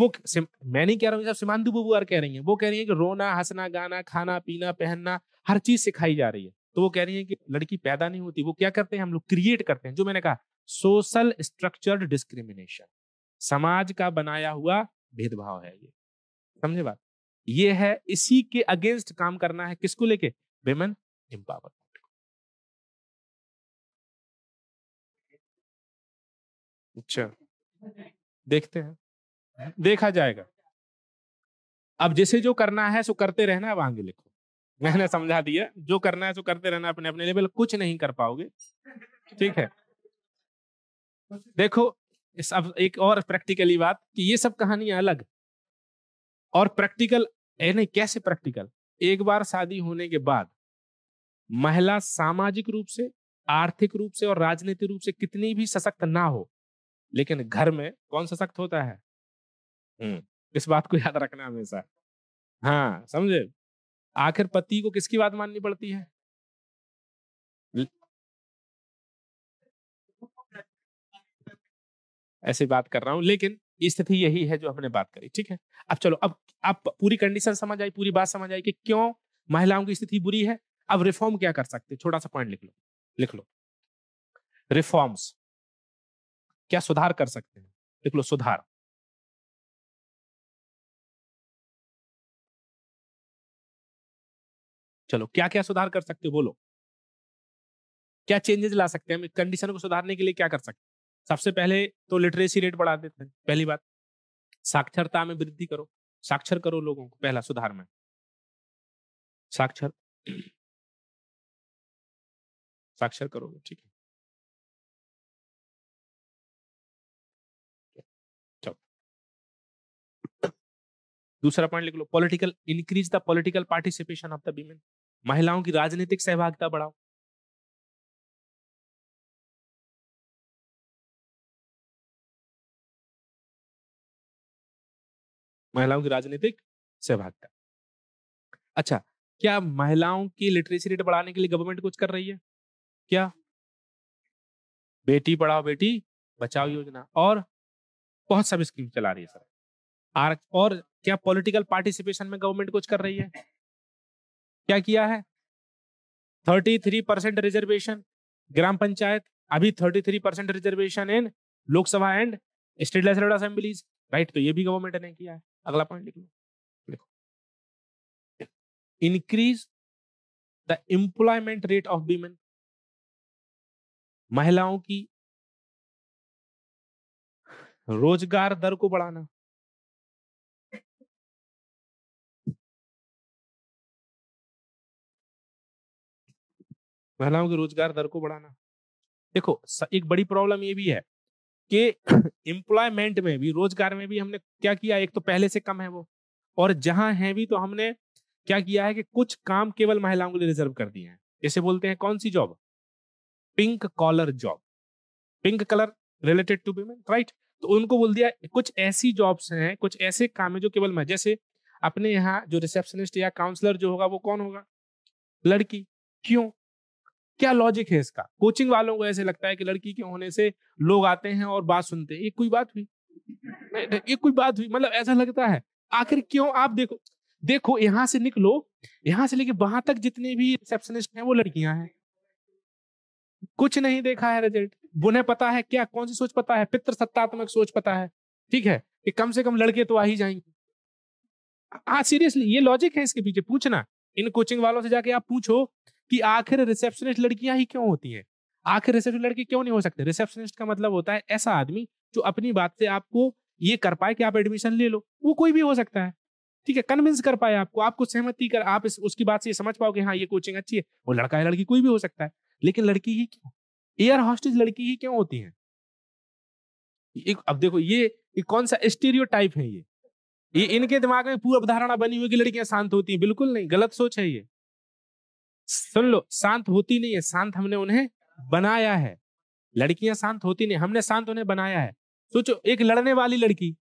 वो मैं नहीं कह रहा हूँ सब सिमांदु बुबुआर कह रही है वो कह रही है कि रोना हंसना गाना खाना पीना पहनना हर चीज सिखाई जा रही है तो वो कह रही है कि लड़की पैदा नहीं होती वो क्या करते हैं हम लोग क्रिएट करते हैं जो मैंने कहा सोशल स्ट्रक्चर्ड डिस्क्रिमिनेशन समाज का बनाया हुआ भेदभाव है ये समझे बात ये है इसी के अगेंस्ट काम करना है किसको लेके वेमेन एम्पावर अच्छा देखते हैं देखा जाएगा अब जिसे जो करना है सो करते रहना अब आगे लिखो मैंने समझा दिया जो करना है सो करते रहना अपने अपने लेवल कुछ नहीं कर पाओगे ठीक है देखो इस अब एक और प्रैक्टिकली बात कि ये सब कहानियां अलग और प्रैक्टिकल है नहीं कैसे प्रैक्टिकल एक बार शादी होने के बाद महिला सामाजिक रूप से आर्थिक रूप से और राजनीतिक रूप से कितनी भी सशक्त ना हो लेकिन घर में कौन सशक्त होता है हम्म। इस बात को याद रखना हमेशा हाँ समझे आखिर पति को किसकी बात माननी पड़ती है ऐसे बात कर रहा हूँ लेकिन स्थिति यही है जो हमने बात करी ठीक है अब चलो अब आप पूरी कंडीशन समझ आई पूरी बात समझ आई कि क्यों महिलाओं की स्थिति बुरी है अब रिफॉर्म क्या कर सकते छोटा सा पॉइंट लिख लो लिख लो रिफॉर्म्स क्या सुधार कर सकते हैं लिख लो सुधार चलो क्या क्या सुधार कर सकते हो बोलो क्या चेंजेस ला सकते हैं हम कंडीशन को सुधारने के लिए क्या कर सकते सबसे पहले तो लिटरेसी रेट बढ़ा देते हैं पहली बात साक्षरता में वृद्धि करो साक्षर करो लोगों को पहला सुधार में साक्षर साक्षर करोगे ठीक है दूसरा पॉइंट लिख लो political increase the political participation of the women महिलाओं की राजनीतिक सहभागिता बढ़ाओ महिलाओं की राजनीतिक सहभागिता अच्छा क्या महिलाओं की लिटरेसी रेट बढ़ाने के लिए गवर्नमेंट कुछ कर रही है क्या बेटी पढ़ाओ बेटी बचाओ योजना और बहुत सब स्कीम चला रही है सर आर और क्या पॉलिटिकल पार्टिसिपेशन में गवर्नमेंट कुछ कर रही है क्या किया है thirty three percent reservation gram panchayat अभी thirty three percent reservation in Lok Sabha and state legislative assemblies right तो ये भी गवर्नमेंट ने किया है अगला पॉइंट लिख लो देखो increase the employment rate of women महिलाओं की रोजगार दर को बढ़ाना महिलाओं की रोजगार दर को बढ़ाना देखो एक बड़ी प्रॉब्लम ये भी है कि एम्प्लॉयमेंट में भी रोजगार में भी हमने क्या किया एक तो पहले से कम है वो और जहां है भी तो हमने क्या किया है कि कुछ काम केवल महिलाओं के लिए रिजर्व कर दिए हैं जैसे बोलते हैं कौन सी job pink collar job pink colour related to women right तो उनको बोल दिया कुछ ऐसी जॉब्स हैं कुछ ऐसे काम है जो केवल मैं जैसे अपने यहाँ जो रिसेप्शनिस्ट या काउंसलर जो होगा वो कौन होगा लड़की क्यों क्या लॉजिक है इसका कोचिंग वालों को ऐसे लगता है कि लड़की के होने से लोग आते हैं और बात सुनते हैं ये कोई बात हुई ये कोई बात हुई मतलब ऐसा लगता है आखिर क्यों आप देखो देखो यहाँ से निकलो यहाँ से लेके वहां तक जितने भी रिसेप्शनिस्ट हैं वो लड़कियां हैं कुछ नहीं देखा है रिजल्ट उन्हें पता है क्या कौन सी सोच पता है पित्र सत्तात्मक सोच पता है ठीक है कि कम से कम लड़के तो आ ही जाएंगे हाँ सीरियसली ये लॉजिक है इसके पीछे पूछना इन कोचिंग वालों से जाके आप पूछो कि आखिर रिसेप्शनिस्ट लड़कियां ही क्यों होती हैं आखिर रिसेप्शन लड़के क्यों नहीं हो सकते रिसेप्शनिस्ट का मतलब होता है ऐसा आदमी जो अपनी बात से आपको ये कर पाए कि आप एडमिशन ले लो वो कोई भी हो सकता है ठीक है कन्विंस कर पाए आपको आपको सहमति कर आप इस उसकी बात से ये समझ पाओगे हाँ ये कोचिंग अच्छी है वो लड़का या लड़की कोई भी हो सकता है लेकिन लड़की ही क्यों एयर हॉस्टेज लड़की ही क्यों होती है एक अब देखो ये एक कौन सा स्टीरियो है ये ये इनके दिमाग में पूरी अवधारणा बनी हुई कि लड़कियां शांत होती हैं बिल्कुल नहीं गलत सोच है ये सुन लो शांत होती नहीं है शांत हमने उन्हें बनाया है लड़कियां शांत होती नहीं हमने शांत उन्हें बनाया है सोचो एक लड़ने वाली लड़की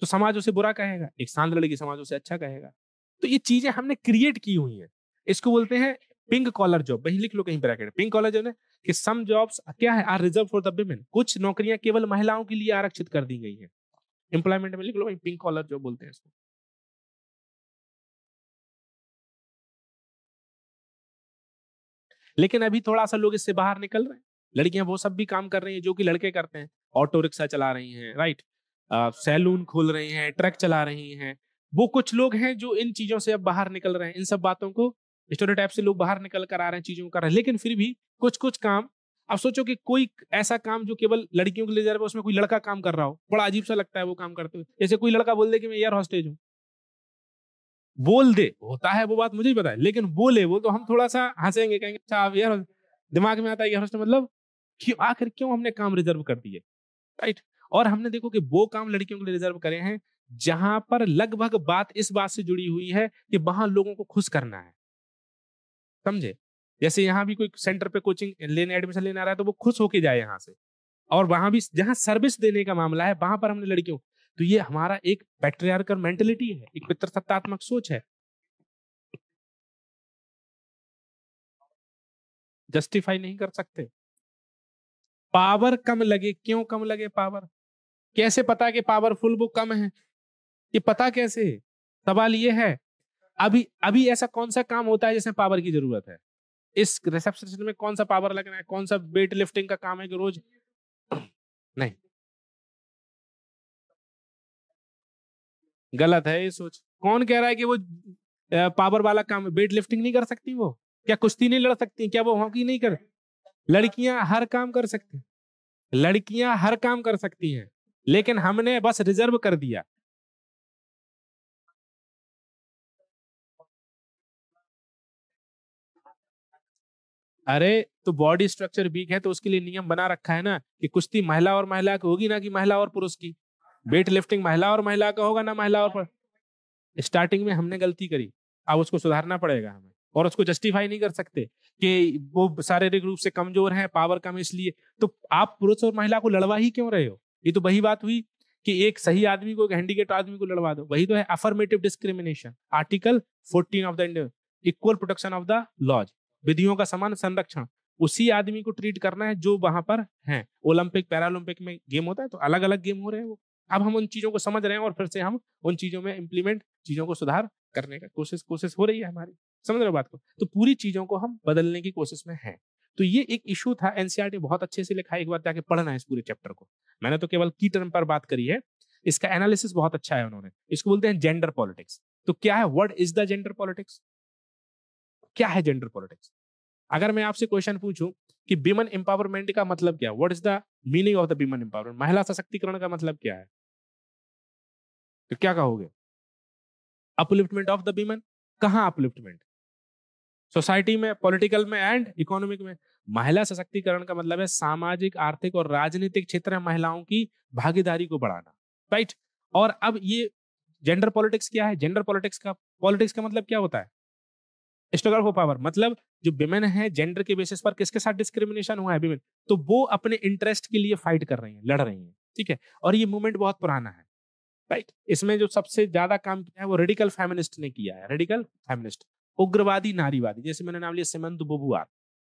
तो समाज उसे बुरा कहेगा एक शांत लड़की समाज उसे अच्छा कहेगा तो ये चीजें हमने क्रिएट की हुई है इसको बोलते हैं पिंक कॉलर जॉब वही लिख लो कहीं ब्रैकेट पिंक कॉलर जॉब कि सम जॉब्स क्या है are reserve for the women कुछ नौकरियां केवल महिलाओं के लिए आरक्षित कर दी गई है एम्प्लॉयमेंट में लिख लो पिंक कॉलर जॉब बोलते हैं इसको लेकिन अभी थोड़ा सा लोग इससे बाहर निकल रहे हैं लड़कियां वो सब भी काम कर रही हैं जो कि लड़के करते हैं ऑटो रिक्शा चला रही हैं राइट सैलून खोल रही हैं ट्रक चला रही हैं वो कुछ लोग हैं जो इन चीजों से अब बाहर निकल रहे हैं इन सब बातों को स्टोरियोटाइप से लोग बाहर निकल कर आ रहे हैं चीजों कर रहे हैं लेकिन फिर भी कुछ कुछ काम अब सोचो कि कोई ऐसा काम जो केवल लड़कियों के लिए जा रहा है उसमें कोई लड़का काम कर रहा हो बड़ा अजीब सा लगता है वो काम करते हुए जैसे कोई लड़का बोल दे कि मैं एयर हॉस्टेज हूँ बोल दे होता है वो बात मुझे भी पता है लेकिन बोले वो तो हम थोड़ा सा हंसेंगे कहेंगे अच्छा आप यार दिमाग में आता है यार मतलब क्यों आखिर क्यों हमने काम रिजर्व कर दिए राइट और हमने देखो कि वो काम लड़कियों के लिए रिजर्व करे हैं जहां पर लगभग बात इस बात से जुड़ी हुई है कि वहां लोगों को खुश करना है समझे जैसे यहाँ भी कोई सेंटर पे कोचिंग लेने एडमिशन लेने आ रहा है तो वो खुश होके जाए यहाँ से और वहां भी जहां सर्विस देने का मामला है वहां पर हमने लड़कियों तो ये हमारा एक पैट्रियार्कल मेंटेलिटी है एक पितृसत्तात्मक सोच है जस्टिफाई नहीं कर सकते पावर कम लगे क्यों कम लगे पावर कैसे पता कि पावरफुल वो कम है ये पता कैसे सवाल ये है अभी अभी ऐसा कौन सा काम होता है जिसमें पावर की जरूरत है इस रिसेप्शन में कौन सा पावर लगना है कौन सा वेट लिफ्टिंग का काम है कि रोज नहीं गलत है ये सोच कौन कह रहा है कि वो पावर वाला काम वेट लिफ्टिंग नहीं कर सकती वो क्या कुश्ती नहीं लड़ सकती क्या वो हॉकी नहीं कर लड़कियां हर काम कर सकती लड़कियां हर काम कर सकती हैं लेकिन हमने बस रिजर्व कर दिया अरे तो बॉडी स्ट्रक्चर वीक है तो उसके लिए नियम बना रखा है ना कि कुश्ती महिला और महिला की होगी ना कि महिला और पुरुष की वेट लिफ्टिंग महिला और महिला का होगा ना महिला और पर... स्टार्टिंग में हमने गलती करी अब उसको सुधारना पड़ेगा हमें और उसको जस्टिफाई नहीं कर सकते कि वो शारीरिक रूप से कमजोर है पावर कम इसलिए तो आप पुरुष और महिला को लड़वा ही क्यों रहे हो ये तो वही बात हुई कि एक सही आदमी को एक हैंडीकेट आदमी को लड़वा दो वही तो है affirmative discrimination article fourteen of the equal protection of the laws विधियों का समान संरक्षण उसी आदमी को ट्रीट करना है जो वहां पर है ओलंपिक पैरालंपिक में गेम होता है तो अलग अलग गेम हो रहे हैं वो अब हम उन चीजों को समझ रहे हैं और फिर से हम उन चीजों में इम्प्लीमेंट चीजों को सुधार करने का कोशिश कोशिश हो रही है हमारी समझ रहे हो बात को तो पूरी चीजों को हम बदलने की कोशिश में हैं तो ये एक इशू था एनसीआर ने e बहुत अच्छे से लिखा है एक बार जाके पढ़ना है इस पूरे चैप्टर को मैंने तो केवल की टर्म पर बात करी है इसका एनालिसिस बहुत अच्छा है उन्होंने इसको बोलते हैं जेंडर पॉलिटिक्स तो क्या है word is the gender politics क्या है जेंडर पॉलिटिक्स अगर मैं आपसे क्वेश्चन पूछूं कि विमन एम्पावरमेंट का मतलब क्या what is the meaning of the women empowerment महिला सशक्तिकरण का मतलब क्या है तो क्या कहोगे अपलिफ्टमेंट ऑफ द विमेन कहा अपलिफ्टमेंट सोसाइटी में पॉलिटिकल में एंड इकोनॉमिक में महिला सशक्तिकरण का मतलब है सामाजिक आर्थिक और राजनीतिक क्षेत्र में महिलाओं की भागीदारी को बढ़ाना राइट और अब ये जेंडर पॉलिटिक्स क्या है जेंडर पॉलिटिक्स का पॉलिटिक्स का मतलब क्या होता है स्ट्रगल फॉर पावर मतलब जो विमेन है जेंडर के बेसिस पर किसके साथ डिस्क्रिमिनेशन हुआ है विमेन तो वो अपने इंटरेस्ट के लिए फाइट कर रही है लड़ रही है ठीक है और ये मूवमेंट बहुत पुराना है राइट इसमें जो सबसे ज्यादा काम किया है वो रेडिकल फेमिनिस्ट ने किया है रेडिकल फेमिनिस्ट उग्रवादी नारीवादी जैसे मैंने नाम लिया सिमंत बोबुआर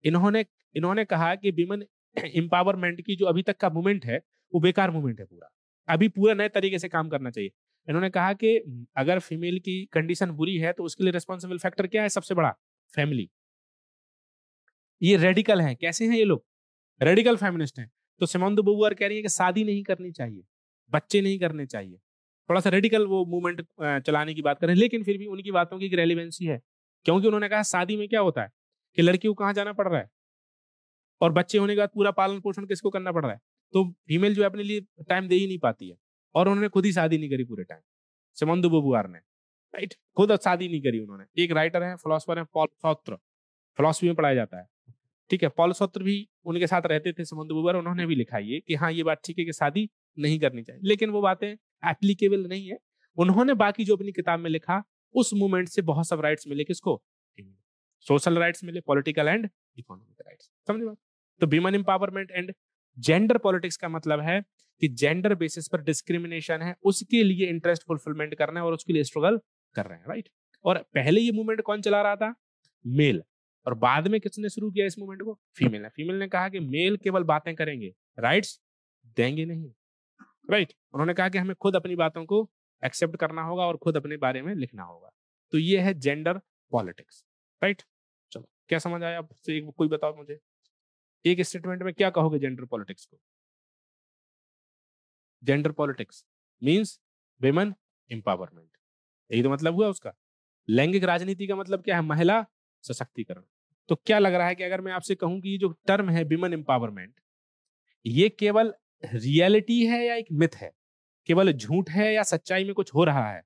इन्होंने इन्होंने कहा कि विमेन एम्पावरमेंट की जो अभी तक का मूवमेंट है वो बेकार मूवमेंट है पूरा अभी पूरा नए तरीके से काम करना चाहिए इन्होंने कहा कि अगर फीमेल की कंडीशन बुरी है तो उसके लिए रिस्पॉन्सिबल फैक्टर क्या है सबसे बड़ा फैमिली ये रेडिकल है कैसे हैं ये लोग रेडिकल फेमिनिस्ट हैं तो सिमोन बबुआर कह रही है कि शादी नहीं करनी चाहिए बच्चे नहीं करने चाहिए थोड़ा सा रेडिकल वो मूवमेंट चलाने की बात करें लेकिन फिर भी उनकी बातों की एक रेलिवेंसी है क्योंकि उन्होंने कहा शादी में क्या होता है कि लड़की को कहाँ जाना पड़ रहा है और बच्चे होने के बाद पूरा पालन पोषण किसको करना पड़ रहा है तो फीमेल जो है अपने लिए टाइम दे ही नहीं पाती है और उन्होंने खुद ही शादी नहीं करी पूरे टाइम सिमंदु बबुआर ने राइट खुद शादी नहीं करी उन्होंने एक राइटर है फिलोसफर है पॉल सौत्र फिलोसफी में पढ़ाया जाता है ठीक है पॉल सौत्र भी उनके साथ रहते थे सिमंदु बबुआर उन्होंने भी लिखा ये कि हाँ ये बात ठीक है कि शादी नहीं करनी चाहिए लेकिन वो बातें एप्लीकेबल नहीं है उन्होंने बाकी जो अपनी किताब में लिखा उस मूवमेंट से बहुत सब राइट्स मिले किसको सोशल राइट्स मिले पॉलिटिकल एंड इकोनॉमिक राइट्स समझ बात तो women empowerment and gender politics का मतलब है कि जेंडर बेसिस पर डिस्क्रिमिनेशन है उसके लिए इंटरेस्ट फुलफिलमेंट करना है और उसके लिए स्ट्रगल कर रहे हैं राइट और पहले ये मूवमेंट कौन चला रहा था मेल और बाद में किसने शुरू किया इस मूवमेंट को फीमेल ने फीमेल ने कहा कि मेल केवल बातें करेंगे राइट्स देंगे नहीं राइट उन्होंने कहा कि हमें खुद अपनी बातों को एक्सेप्ट करना होगा और खुद अपने बारे में लिखना होगा तो ये है जेंडर पॉलिटिक्स राइट चलो क्या समझ आया आपसे एक कोई बताओ मुझे एक स्टेटमेंट में क्या कहोगे जेंडर पॉलिटिक्स को gender politics means women empowerment यही तो मतलब हुआ उसका लैंगिक राजनीति का मतलब क्या है महिला सशक्तिकरण तो क्या लग रहा है कि अगर मैं आपसे कहूं कि ये जो टर्म है विमेन एम्पावरमेंट ये केवल रियलिटी है या एक मिथ है केवल झूठ है या सच्चाई में कुछ हो रहा है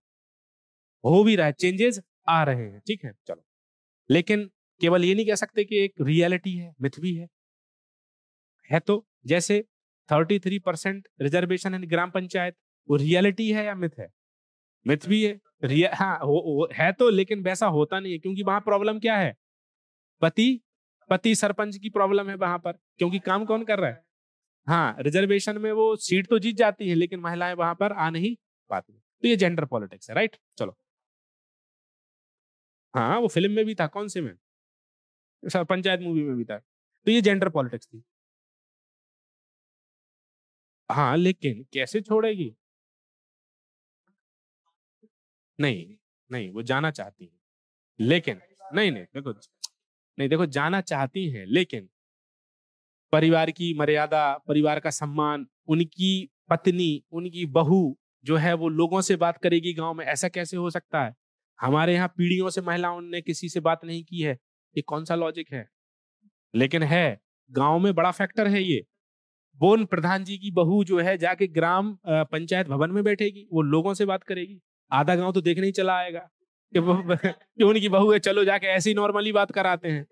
हो भी रहा है चेंजेस आ रहे हैं ठीक है चलो लेकिन केवल ये नहीं कह सकते कि एक रियलिटी है मिथ भी है है तो जैसे 33 परसेंट रिजर्वेशन है ग्राम पंचायत वो रियलिटी है या मिथ है मिथ भी है रिया हाँ वो, वो, है तो लेकिन वैसा होता नहीं है क्योंकि वहां प्रॉब्लम क्या है पति पति सरपंच की प्रॉब्लम है वहां पर क्योंकि काम कौन कर रहा है हाँ रिजर्वेशन में वो सीट तो जीत जाती है लेकिन महिलाएं वहां पर आ नहीं पाती तो ये जेंडर पॉलिटिक्स है राइट चलो हाँ वो फिल्म में भी था कौन से में अच्छा, पंचायत मूवी में भी था तो ये जेंडर पॉलिटिक्स थी हाँ लेकिन कैसे छोड़ेगी नहीं नहीं वो जाना चाहती है लेकिन नहीं नहीं देखो नहीं देखो जाना चाहती है लेकिन परिवार की मर्यादा परिवार का सम्मान उनकी पत्नी उनकी बहू जो है वो लोगों से बात करेगी गांव में ऐसा कैसे हो सकता है हमारे यहाँ पीढ़ियों से महिलाओं ने किसी से बात नहीं की है ये कौन सा लॉजिक है लेकिन है गांव में बड़ा फैक्टर है ये बोन प्रधान जी की बहू जो है जाके ग्राम पंचायत भवन में बैठेगी वो लोगों से बात करेगी आधा गांव तो देखने ही चला आएगा कि उनकी बहू है चलो जाके ऐसे ही नॉर्मली बात कराते हैं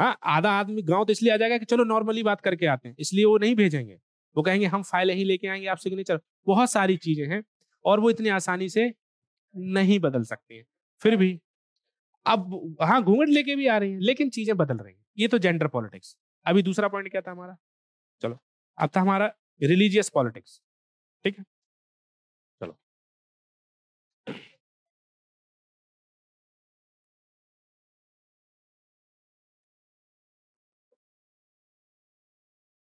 हाँ आधा आदमी गांव तो इसलिए आ जाएगा कि चलो नॉर्मली बात करके आते हैं इसलिए वो नहीं भेजेंगे वो कहेंगे हम फाइल ही लेके आएंगे आप सिग्नेचर बहुत सारी चीजें हैं और वो इतनी आसानी से नहीं बदल सकती हैं फिर भी अब हाँ घूंघट लेके भी आ रही है लेकिन चीजें बदल रही हैं ये तो जेंडर पॉलिटिक्स अभी दूसरा पॉइंट क्या था हमारा चलो अब था हमारा रिलीजियस पॉलिटिक्स ठीक है चलो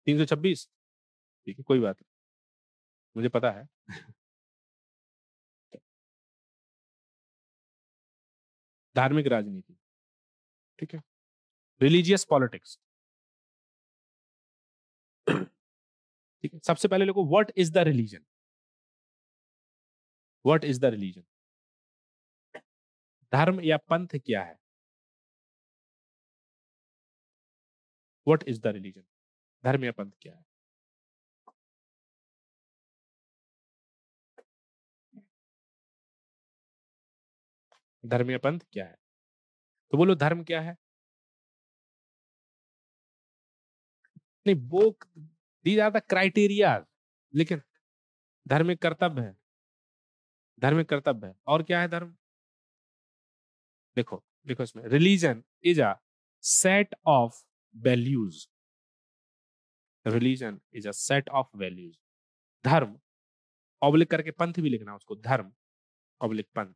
तीन सौ छब्बीस ठीक है कोई बात नहीं मुझे पता है धार्मिक राजनीति ठीक है रिलीजियस पॉलिटिक्स ठीक है सबसे पहले लोगों what is the religion what is the religion धर्म या पंथ क्या है व्हाट इज द रिलीजन धर्म या पंथ क्या है धर्म या पंथ क्या है तो बोलो धर्म क्या है नहीं वो दीज आर द क्राइटेरिया लेकिन धार्मिक कर्तव्य है धार्मिक कर्तव्य है और क्या है धर्म देखो देखो इसमें religion is a set of values religion is a set of values धर्म ऑब्लिक करके पंथ भी लिखना उसको धर्म ऑब्लिक पंथ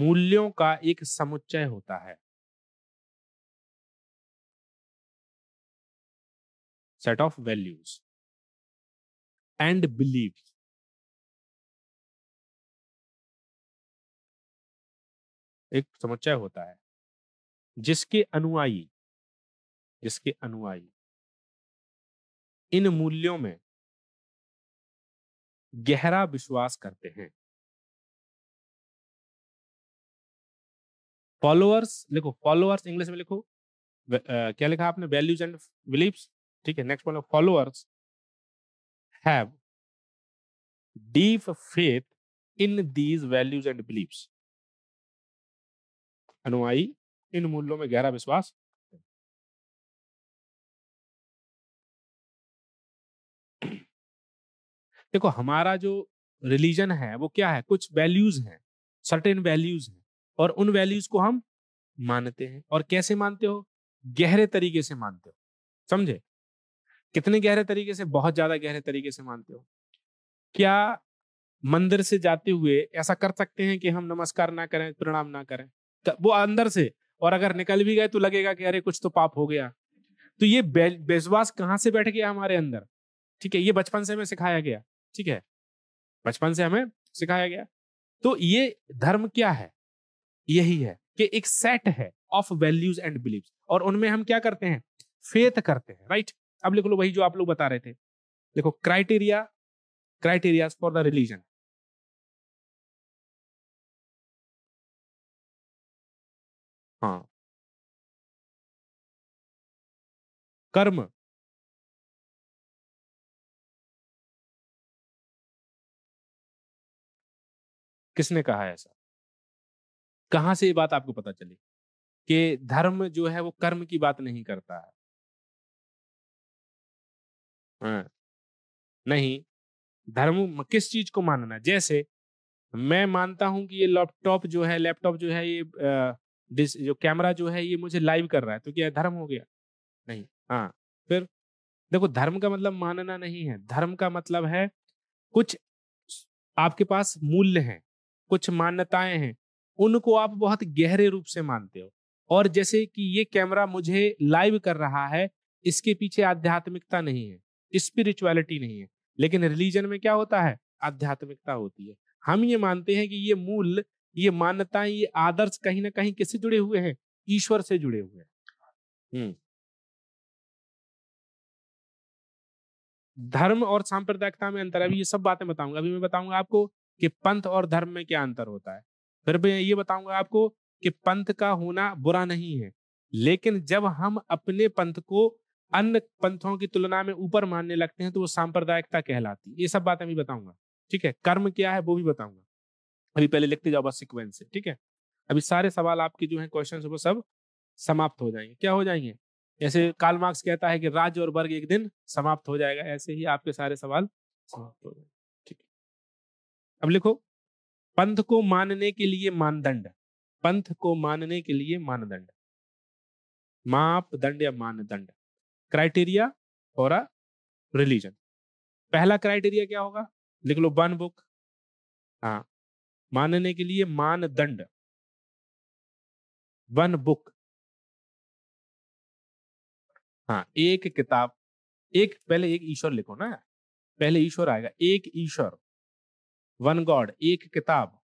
मूल्यों का एक समुच्चय होता है set of values and beliefs. एक समुच्चय होता है जिसके अनुयायी जिसके अनुयायी इन मूल्यों में गहरा विश्वास करते हैं फॉलोअर्स लिखो फॉलोअर्स इंग्लिश में लिखो क्या लिखा आपने वैल्यूज एंड बिलीव्स ठीक है नेक्स्ट वाला followers have deep faith in these values and believe अनुआई इन मूल्यों में गहरा विश्वास देखो हमारा जो रिलीजन है वो क्या है कुछ वैल्यूज हैं सर्टेन वैल्यूज हैं और उन वैल्यूज को हम मानते हैं और कैसे मानते हो गहरे तरीके से मानते हो समझे कितने गहरे तरीके से बहुत ज्यादा गहरे तरीके से मानते हो क्या मंदिर से जाते हुए ऐसा कर सकते हैं कि हम नमस्कार ना करें प्रणाम ना करें वो अंदर से और अगर निकल भी गए तो लगेगा कि अरे कुछ तो पाप हो गया तो ये बेजवास कहाँ से बैठ गया हमारे अंदर ठीक है ये बचपन से हमें सिखाया गया ठीक है बचपन से हमें सिखाया गया तो ये धर्म क्या है यही है कि एक सेट है ऑफ वैल्यूज एंड बिलीव और उनमें हम क्या करते हैं फेथ करते हैं राइट अब लिख लो वही जो आप लोग बता रहे थे देखो criteria criteria for the religion हाँ कर्म किसने कहा ऐसा कहां से ये बात आपको पता चली कि धर्म जो है वो कर्म की बात नहीं करता है हाँ, नहीं धर्म किस चीज को मानना जैसे मैं मानता हूं कि ये लैपटॉप जो है लैपटॉप जो है ये आ, डिस जो कैमरा जो है ये मुझे लाइव कर रहा है तो क्या धर्म हो गया नहीं हाँ फिर देखो धर्म का मतलब मानना नहीं है धर्म का मतलब है कुछ आपके पास मूल्य हैं कुछ मान्यताएं हैं उनको आप बहुत गहरे रूप से मानते हो और जैसे कि ये कैमरा मुझे लाइव कर रहा है इसके पीछे आध्यात्मिकता नहीं है स्पिरिचुअलिटी नहीं है लेकिन रिलीजन में क्या होता है आध्यात्मिकता होती है हम ये मानते हैं कि ये मूल ये मान्यताएं ये आदर्श कहीं ना कहीं किससे जुड़े हुए हैं ईश्वर से जुड़े हुए हैं धर्म और सांप्रदायिकता में अंतर अभी ये सब बातें बताऊंगा अभी मैं बताऊंगा आपको कि पंथ और धर्म में क्या अंतर होता है फिर मैं ये बताऊंगा आपको कि पंथ का होना बुरा नहीं है लेकिन जब हम अपने पंथ को अन्य पंथों की तुलना में ऊपर मानने लगते हैं तो वो सांप्रदायिकता कहलाती ये सब बातें भी बताऊंगा ठीक है कर्म क्या है वो भी बताऊंगा अभी पहले लिखते जाओ बस सिक्वेंस से ठीक है अभी सारे सवाल आपके जो है क्वेश्चन वो सब समाप्त हो जाएंगे क्या हो जाएंगे जैसे काल मार्क्स कहता है कि राज्य और वर्ग एक दिन समाप्त हो जाएगा ऐसे ही आपके सारे सवाल समाप्त हो जाएंगे ठीक है अब लिखो पंथ को मानने के लिए मानदंड पंथ को मानने के लिए मानदंड मापदंड या मानदंड क्राइटेरिया और अ रिलीजन पहला क्राइटेरिया क्या होगा लिख लो वन बुक हाँ मानने के लिए मानदंड वन बुक हाँ एक किताब एक पहले एक ईश्वर लिखो ना पहले ईश्वर आएगा एक ईश्वर वन गॉड एक किताब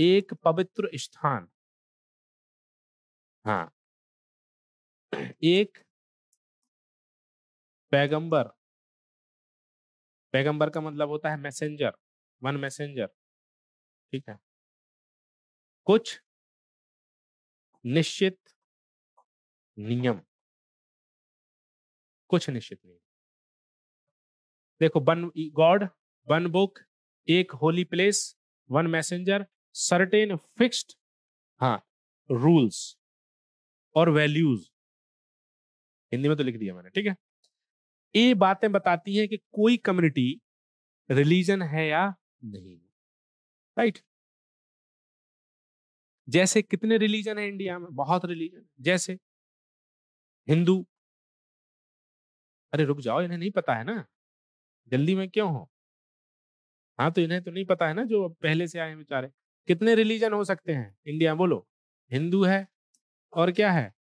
एक पवित्र स्थान हाँ एक पैगंबर पैगंबर का मतलब होता है मैसेंजर वन मैसेंजर ठीक है कुछ निश्चित नियम कुछ निश्चित नियम देखो वन गॉड वन बुक एक holy place one messenger certain fixed हाँ रूल्स और वैल्यूज हिंदी में तो लिख दिया मैंने ठीक है ये बातें बताती हैं कि कोई कम्युनिटी रिलीजन है या नहीं राइट right? जैसे कितने रिलीजन है इंडिया में बहुत रिलीजन जैसे हिंदू अरे रुक जाओ इन्हें नहीं पता है ना जल्दी में क्यों हो हाँ तो इन्हें तो नहीं पता है ना जो पहले से आए बेचारे कितने रिलीजन हो सकते हैं इंडिया बोलो हिंदू है और क्या है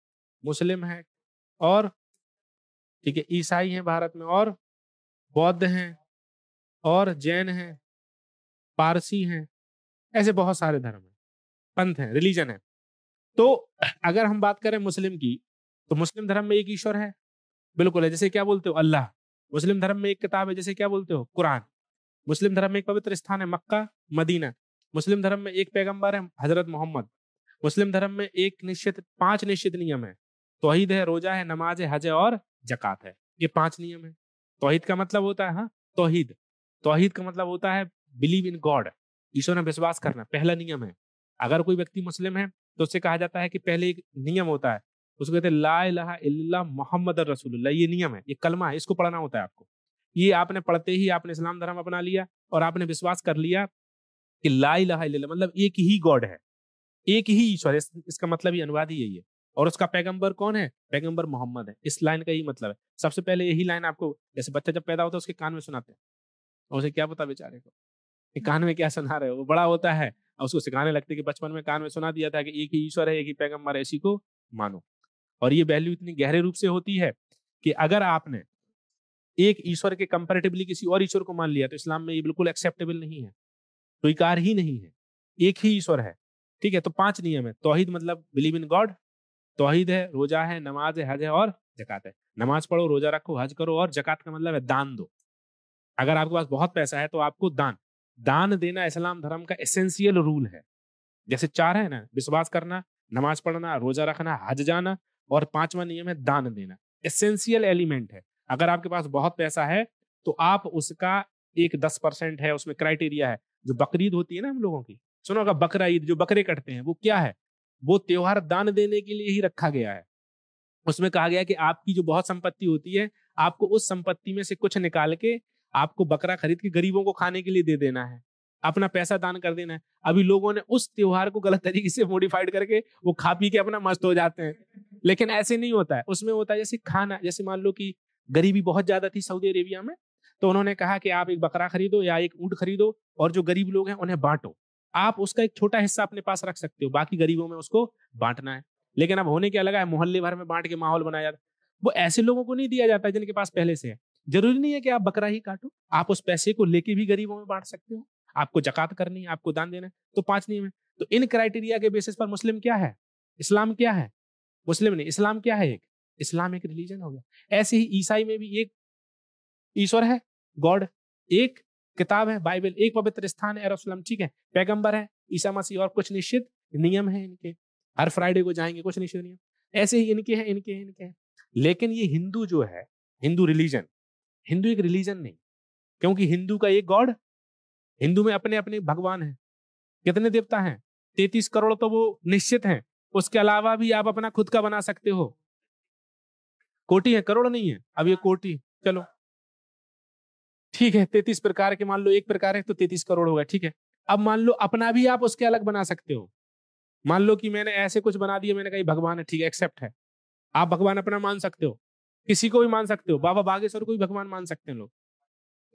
मुस्लिम है और ठीक है ईसाई हैं भारत में और बौद्ध हैं और जैन हैं पारसी हैं ऐसे बहुत सारे धर्म हैं पंथ हैं रिलीजन है तो अगर हम बात करें मुस्लिम की तो मुस्लिम धर्म में एक ईश्वर है बिल्कुल है जैसे क्या बोलते हो अल्लाह मुस्लिम धर्म में एक किताब है जैसे क्या बोलते हो कुरान मुस्लिम धर्म में एक पवित्र स्थान है मक्का मदीना मुस्लिम धर्म में एक पैगंबर है हजरत मोहम्मद मुस्लिम धर्म में एक निश्चित पांच निश्चित नियम है तोहहीद है रोजा है नमाज है हज है और जक़ात है ये पांच नियम है तोहिद का मतलब होता है हाँ तोहिद तोहिद का मतलब होता है बिलीव इन गॉड ईश्वर में विश्वास करना पहला नियम है अगर कोई व्यक्ति मुस्लिम है तो उससे कहा जाता है कि पहले एक नियम होता है उसको कहते हैं ला इला मोहम्मद रसूलुल्लाह ये नियम है ये कलमा है इसको पढ़ना होता है आपको ये आपने पढ़ते ही आपने इस्लाम धर्म अपना लिया और आपने विश्वास कर लिया कि ला इला मतलब एक ही गॉड है एक ही ईश्वर इसका मतलब ही अनुवाद ही यही है और उसका पैगंबर कौन है पैगंबर मोहम्मद है इस लाइन का ही मतलब है सबसे पहले यही लाइन आपको जैसे बच्चा जब पैदा होता है उसके कान में सुनाते हैं और उसे क्या पता बेचारे को कि हम्म। कान में क्या सुना रहे हो वो बड़ा होता है और उसको सिखाने लगते कि बचपन में कान में सुना दिया था कि एक ही ईश्वर है एक ही पैगम्बर है इसी को मानो और ये वैल्यू इतनी गहरे रूप से होती है कि अगर आपने एक ईश्वर के कंपेरेटिवली किसी और ईश्वर को मान लिया तो इस्लाम में ये बिल्कुल एक्सेप्टेबल नहीं है स्वीकार ही नहीं है एक ही ईश्वर है ठीक है तो पांच नियम है तोहिद मतलब बिलीव इन गॉड तोहहीद है रोजा है नमाज है हज है और जकत है नमाज पढ़ो रोजा रखो हज करो और जक़ात का मतलब है दान दो अगर आपके पास बहुत पैसा है तो आपको दान दान देना इस्लाम धर्म का एसेंशियल रूल है जैसे चार है ना विश्वास करना नमाज पढ़ना रोजा रखना हज जाना और पांचवा नियम है दान देना एसेंशियल एलिमेंट है अगर आपके पास बहुत पैसा है तो आप उसका एक दस परसेंट है उसमें क्राइटेरिया है जो बकरीद होती है ना हम लोगों की सुनो अगर बकरा ईद जो बकरे कटते हैं वो क्या है वो त्योहार दान देने के लिए ही रखा गया है उसमें कहा गया कि आपकी जो बहुत संपत्ति होती है आपको उस संपत्ति में से कुछ निकाल के आपको बकरा खरीद के गरीबों को खाने के लिए दे देना है अपना पैसा दान कर देना है अभी लोगों ने उस त्योहार को गलत तरीके से मॉडिफाइड करके वो खा पी के अपना मस्त हो जाते हैं लेकिन ऐसे नहीं होता है उसमें होता है जैसे खाना जैसे मान लो कि गरीबी बहुत ज्यादा थी सऊदी अरेबिया में तो उन्होंने कहा कि आप एक बकरा खरीदो या एक ऊँट खरीदो और जो गरीब लोग हैं उन्हें बांटो आप उसका एक छोटा हिस्सा अपने पास रख सकते हो बाकी गरीबों में उसको बांटना है लेकिन अब होने क्या लगा है मोहल्ले भर में बांट के माहौल बनाया जाता वो ऐसे लोगों को नहीं दिया जाता जिनके पास पहले से है जरूरी नहीं है कि आप बकरा ही काटो आप उस पैसे को लेके भी गरीबों में बांट सकते हो आपको जकात करनी है आपको दान देना है तो पांच नियम है तो इन क्राइटेरिया के बेसिस पर मुस्लिम क्या है इस्लाम क्या है मुस्लिम नहीं इस्लाम क्या है एक इस्लाम एक रिलीजन हो गया ऐसे ही ईसाई में भी एक ईश्वर है गॉड एक किताब है बाइबल एक पवित्र स्थान है एरोसलम ठीक है पैगंबर है ईसा मसीह और कुछ निश्चित नियम है इनके हर फ्राइडे को जाएंगे कुछ निश्चित नियम ऐसे ही इनके हैं इनके हैं इनके हैं लेकिन ये हिंदू जो है हिंदू रिलीजन हिंदू एक रिलीजन नहीं क्योंकि हिंदू का एक गॉड हिंदू में अपने अपने भगवान है कितने देवता हैं तैतीस करोड़ तो वो निश्चित हैं उसके अलावा भी आप अपना खुद का बना सकते हो कोटी है करोड़ नहीं है अब ये कोटि चलो ठीक है तैतीस प्रकार के मान लो एक प्रकार है तो तैतीस करोड़ होगा ठीक है अब मान लो अपना भी आप उसके अलग बना सकते हो मान लो कि मैंने ऐसे कुछ बना दिया मैंने कहा भगवान है ठीक है एक्सेप्ट है आप भगवान अपना मान सकते हो किसी को भी मान सकते हो बाबा बागेश्वर को भी भगवान मान सकते हैं लोग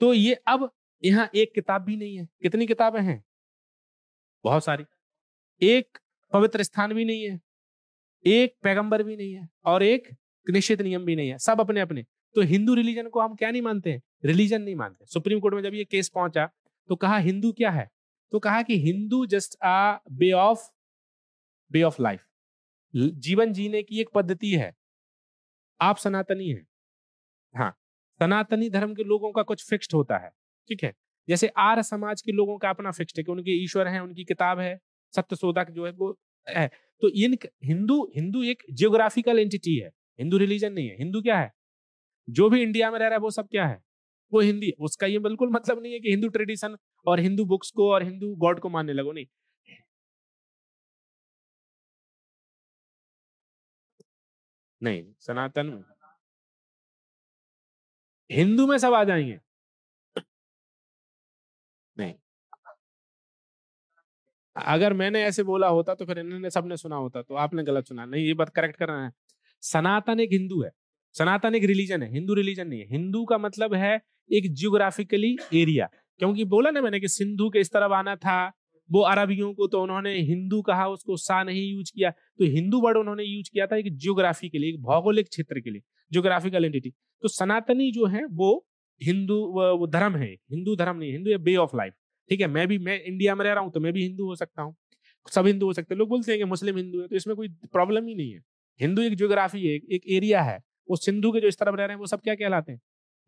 तो ये अब यहाँ एक किताब भी नहीं है कितनी किताबें हैं बहुत सारी एक पवित्र स्थान भी नहीं है एक पैगंबर भी नहीं है और एक निश्चित नियम भी नहीं है सब अपने अपने तो हिंदू रिलीजन को हम क्या नहीं मानते हैं रिलीजन नहीं मानते सुप्रीम कोर्ट में जब ये केस पहुंचा तो कहा हिंदू क्या है तो कहा कि Hindu just a way of way of life जीवन जीने की एक पद्धति है आप सनातनी हैं हाँ सनातनी धर्म के लोगों का कुछ फिक्स्ड होता है ठीक है जैसे आर्य समाज के लोगों का अपना फिक्स्ड है कि उनके ईश्वर हैं उनकी किताब है सत्य सोधक जो है वो है तो इन हिंदू हिंदू एक जियोग्राफिकल एंटिटी है हिंदू रिलीजन नहीं है हिंदू क्या है जो भी इंडिया में रह रहा है वो सब क्या है वो हिंदी उसका ये बिल्कुल मतलब नहीं है कि हिंदू ट्रेडिशन और हिंदू बुक्स को और हिंदू गॉड को मानने लगो नहीं नहीं सनातन में हिंदू में सब आ जाएंगे नहीं अगर मैंने ऐसे बोला होता तो फिर इन्होंने सबने सुना होता तो आपने गलत सुना नहीं ये बात करेक्ट करना है सनातन एक हिंदू है सनातन एक रिलीजन है हिंदू रिलीजन नहीं है हिंदू का मतलब है एक जियोग्राफिकली एरिया क्योंकि बोला ना मैंने कि सिंधु के इस तरफ आना था वो अरबियों को तो उन्होंने हिंदू कहा उसको सा नहीं यूज किया तो हिंदू वर्ड उन्होंने यूज किया था एक जियोग्राफी के लिए एक भौगोलिक क्षेत्र के लिए जियोग्राफिकल एंटिटी तो सनातनी जो है वो हिंदू वो धर्म है हिंदू धर्म नहीं हिंदू वे ऑफ लाइफ ठीक है मैं भी मैं इंडिया में रह रहा हूँ तो मैं भी हिंदू हो सकता हूँ सब हिंदू हो सकते हैं लोग बोलते हैं कि मुस्लिम हिंदू है तो इसमें कोई प्रॉब्लम ही नहीं है हिंदू एक जियोग्राफी है एक एरिया है वो सिंधु के जो इस तरफ रह रहे हैं वो सब क्या कहलाते हैं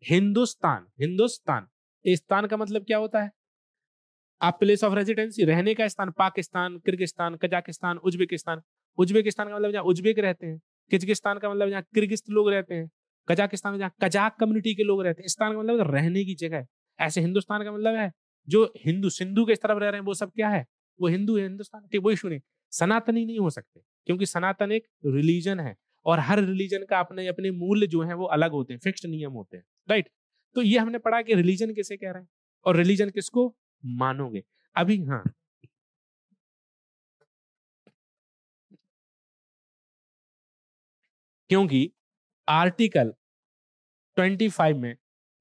हिंदुस्तान हिंदुस्तान तो स्थान का मतलब क्या होता है आप प्लेस ऑफ रेजिडेंसी रहने का स्थान Pakistan Kyrgyzstan Kazakhstan Uzbekistan Uzbekistan का मतलब जहाँ उज्बेक रहते हैं किर्गिस्तान का मतलब जहाँ किर्गिस्त लोग रहते हैं कजाकिस्तान में जहाँ कजाक कम्युनिटी के लोग रहते हैं स्थान का मतलब रहने की जगह ऐसे हिंदुस्तान का मतलब है जो हिंदू सिंधु के इस तरफ रह रहे हैं वो सब क्या है वो हिंदू है हिंदुस्तान ठीक वो इशू नहीं सनातनी नहीं हो सकते क्योंकि सनातन एक रिलीजन है और हर रिलीजन का अपने अपने मूल्य जो है वो अलग होते हैं फिक्स्ड नियम होते हैं राइट तो ये हमने पढ़ा कि रिलीजन किसे कह रहे हैं और रिलीजन किसको मानोगे अभी हाँ क्योंकि आर्टिकल 25 में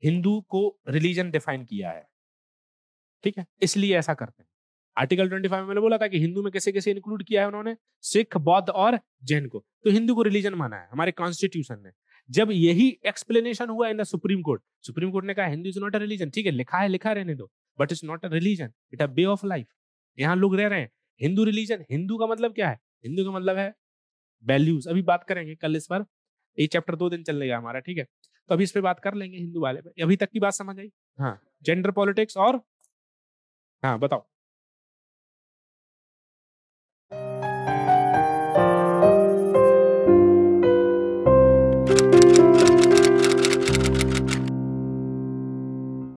हिंदू को रिलीजन डिफाइन किया है ठीक है इसलिए ऐसा करते हैं आर्टिकल ट्वेंटी फाइव में बोला था कि हिंदू में कैसे कैसे इंक्लूड किया है उन्होंने सिख बौद्ध और जैन को तो हिंदू को रिलीजन माना है हमारे कॉन्स्टिट्यूशन ने जब यही एक्सप्लेनेशन हुआ in the Supreme Court Supreme Court ने कहा Hindu is not a religion ठीक है लिखा है लिखा रहने दो but it's not a religion it a way of life यहाँ लोग रह रहे हैं हिंदू रिलीजन हिंदू का मतलब क्या है हिंदू का मतलब है वैल्यूज अभी बात करेंगे कल इस पर ये चैप्टर दो दिन चलेगा हमारा ठीक है तो अभी इस पर बात कर लेंगे हिंदू वाले पे अभी तक की बात समझ आई हाँ जेंडर पॉलिटिक्स और हाँ बताओ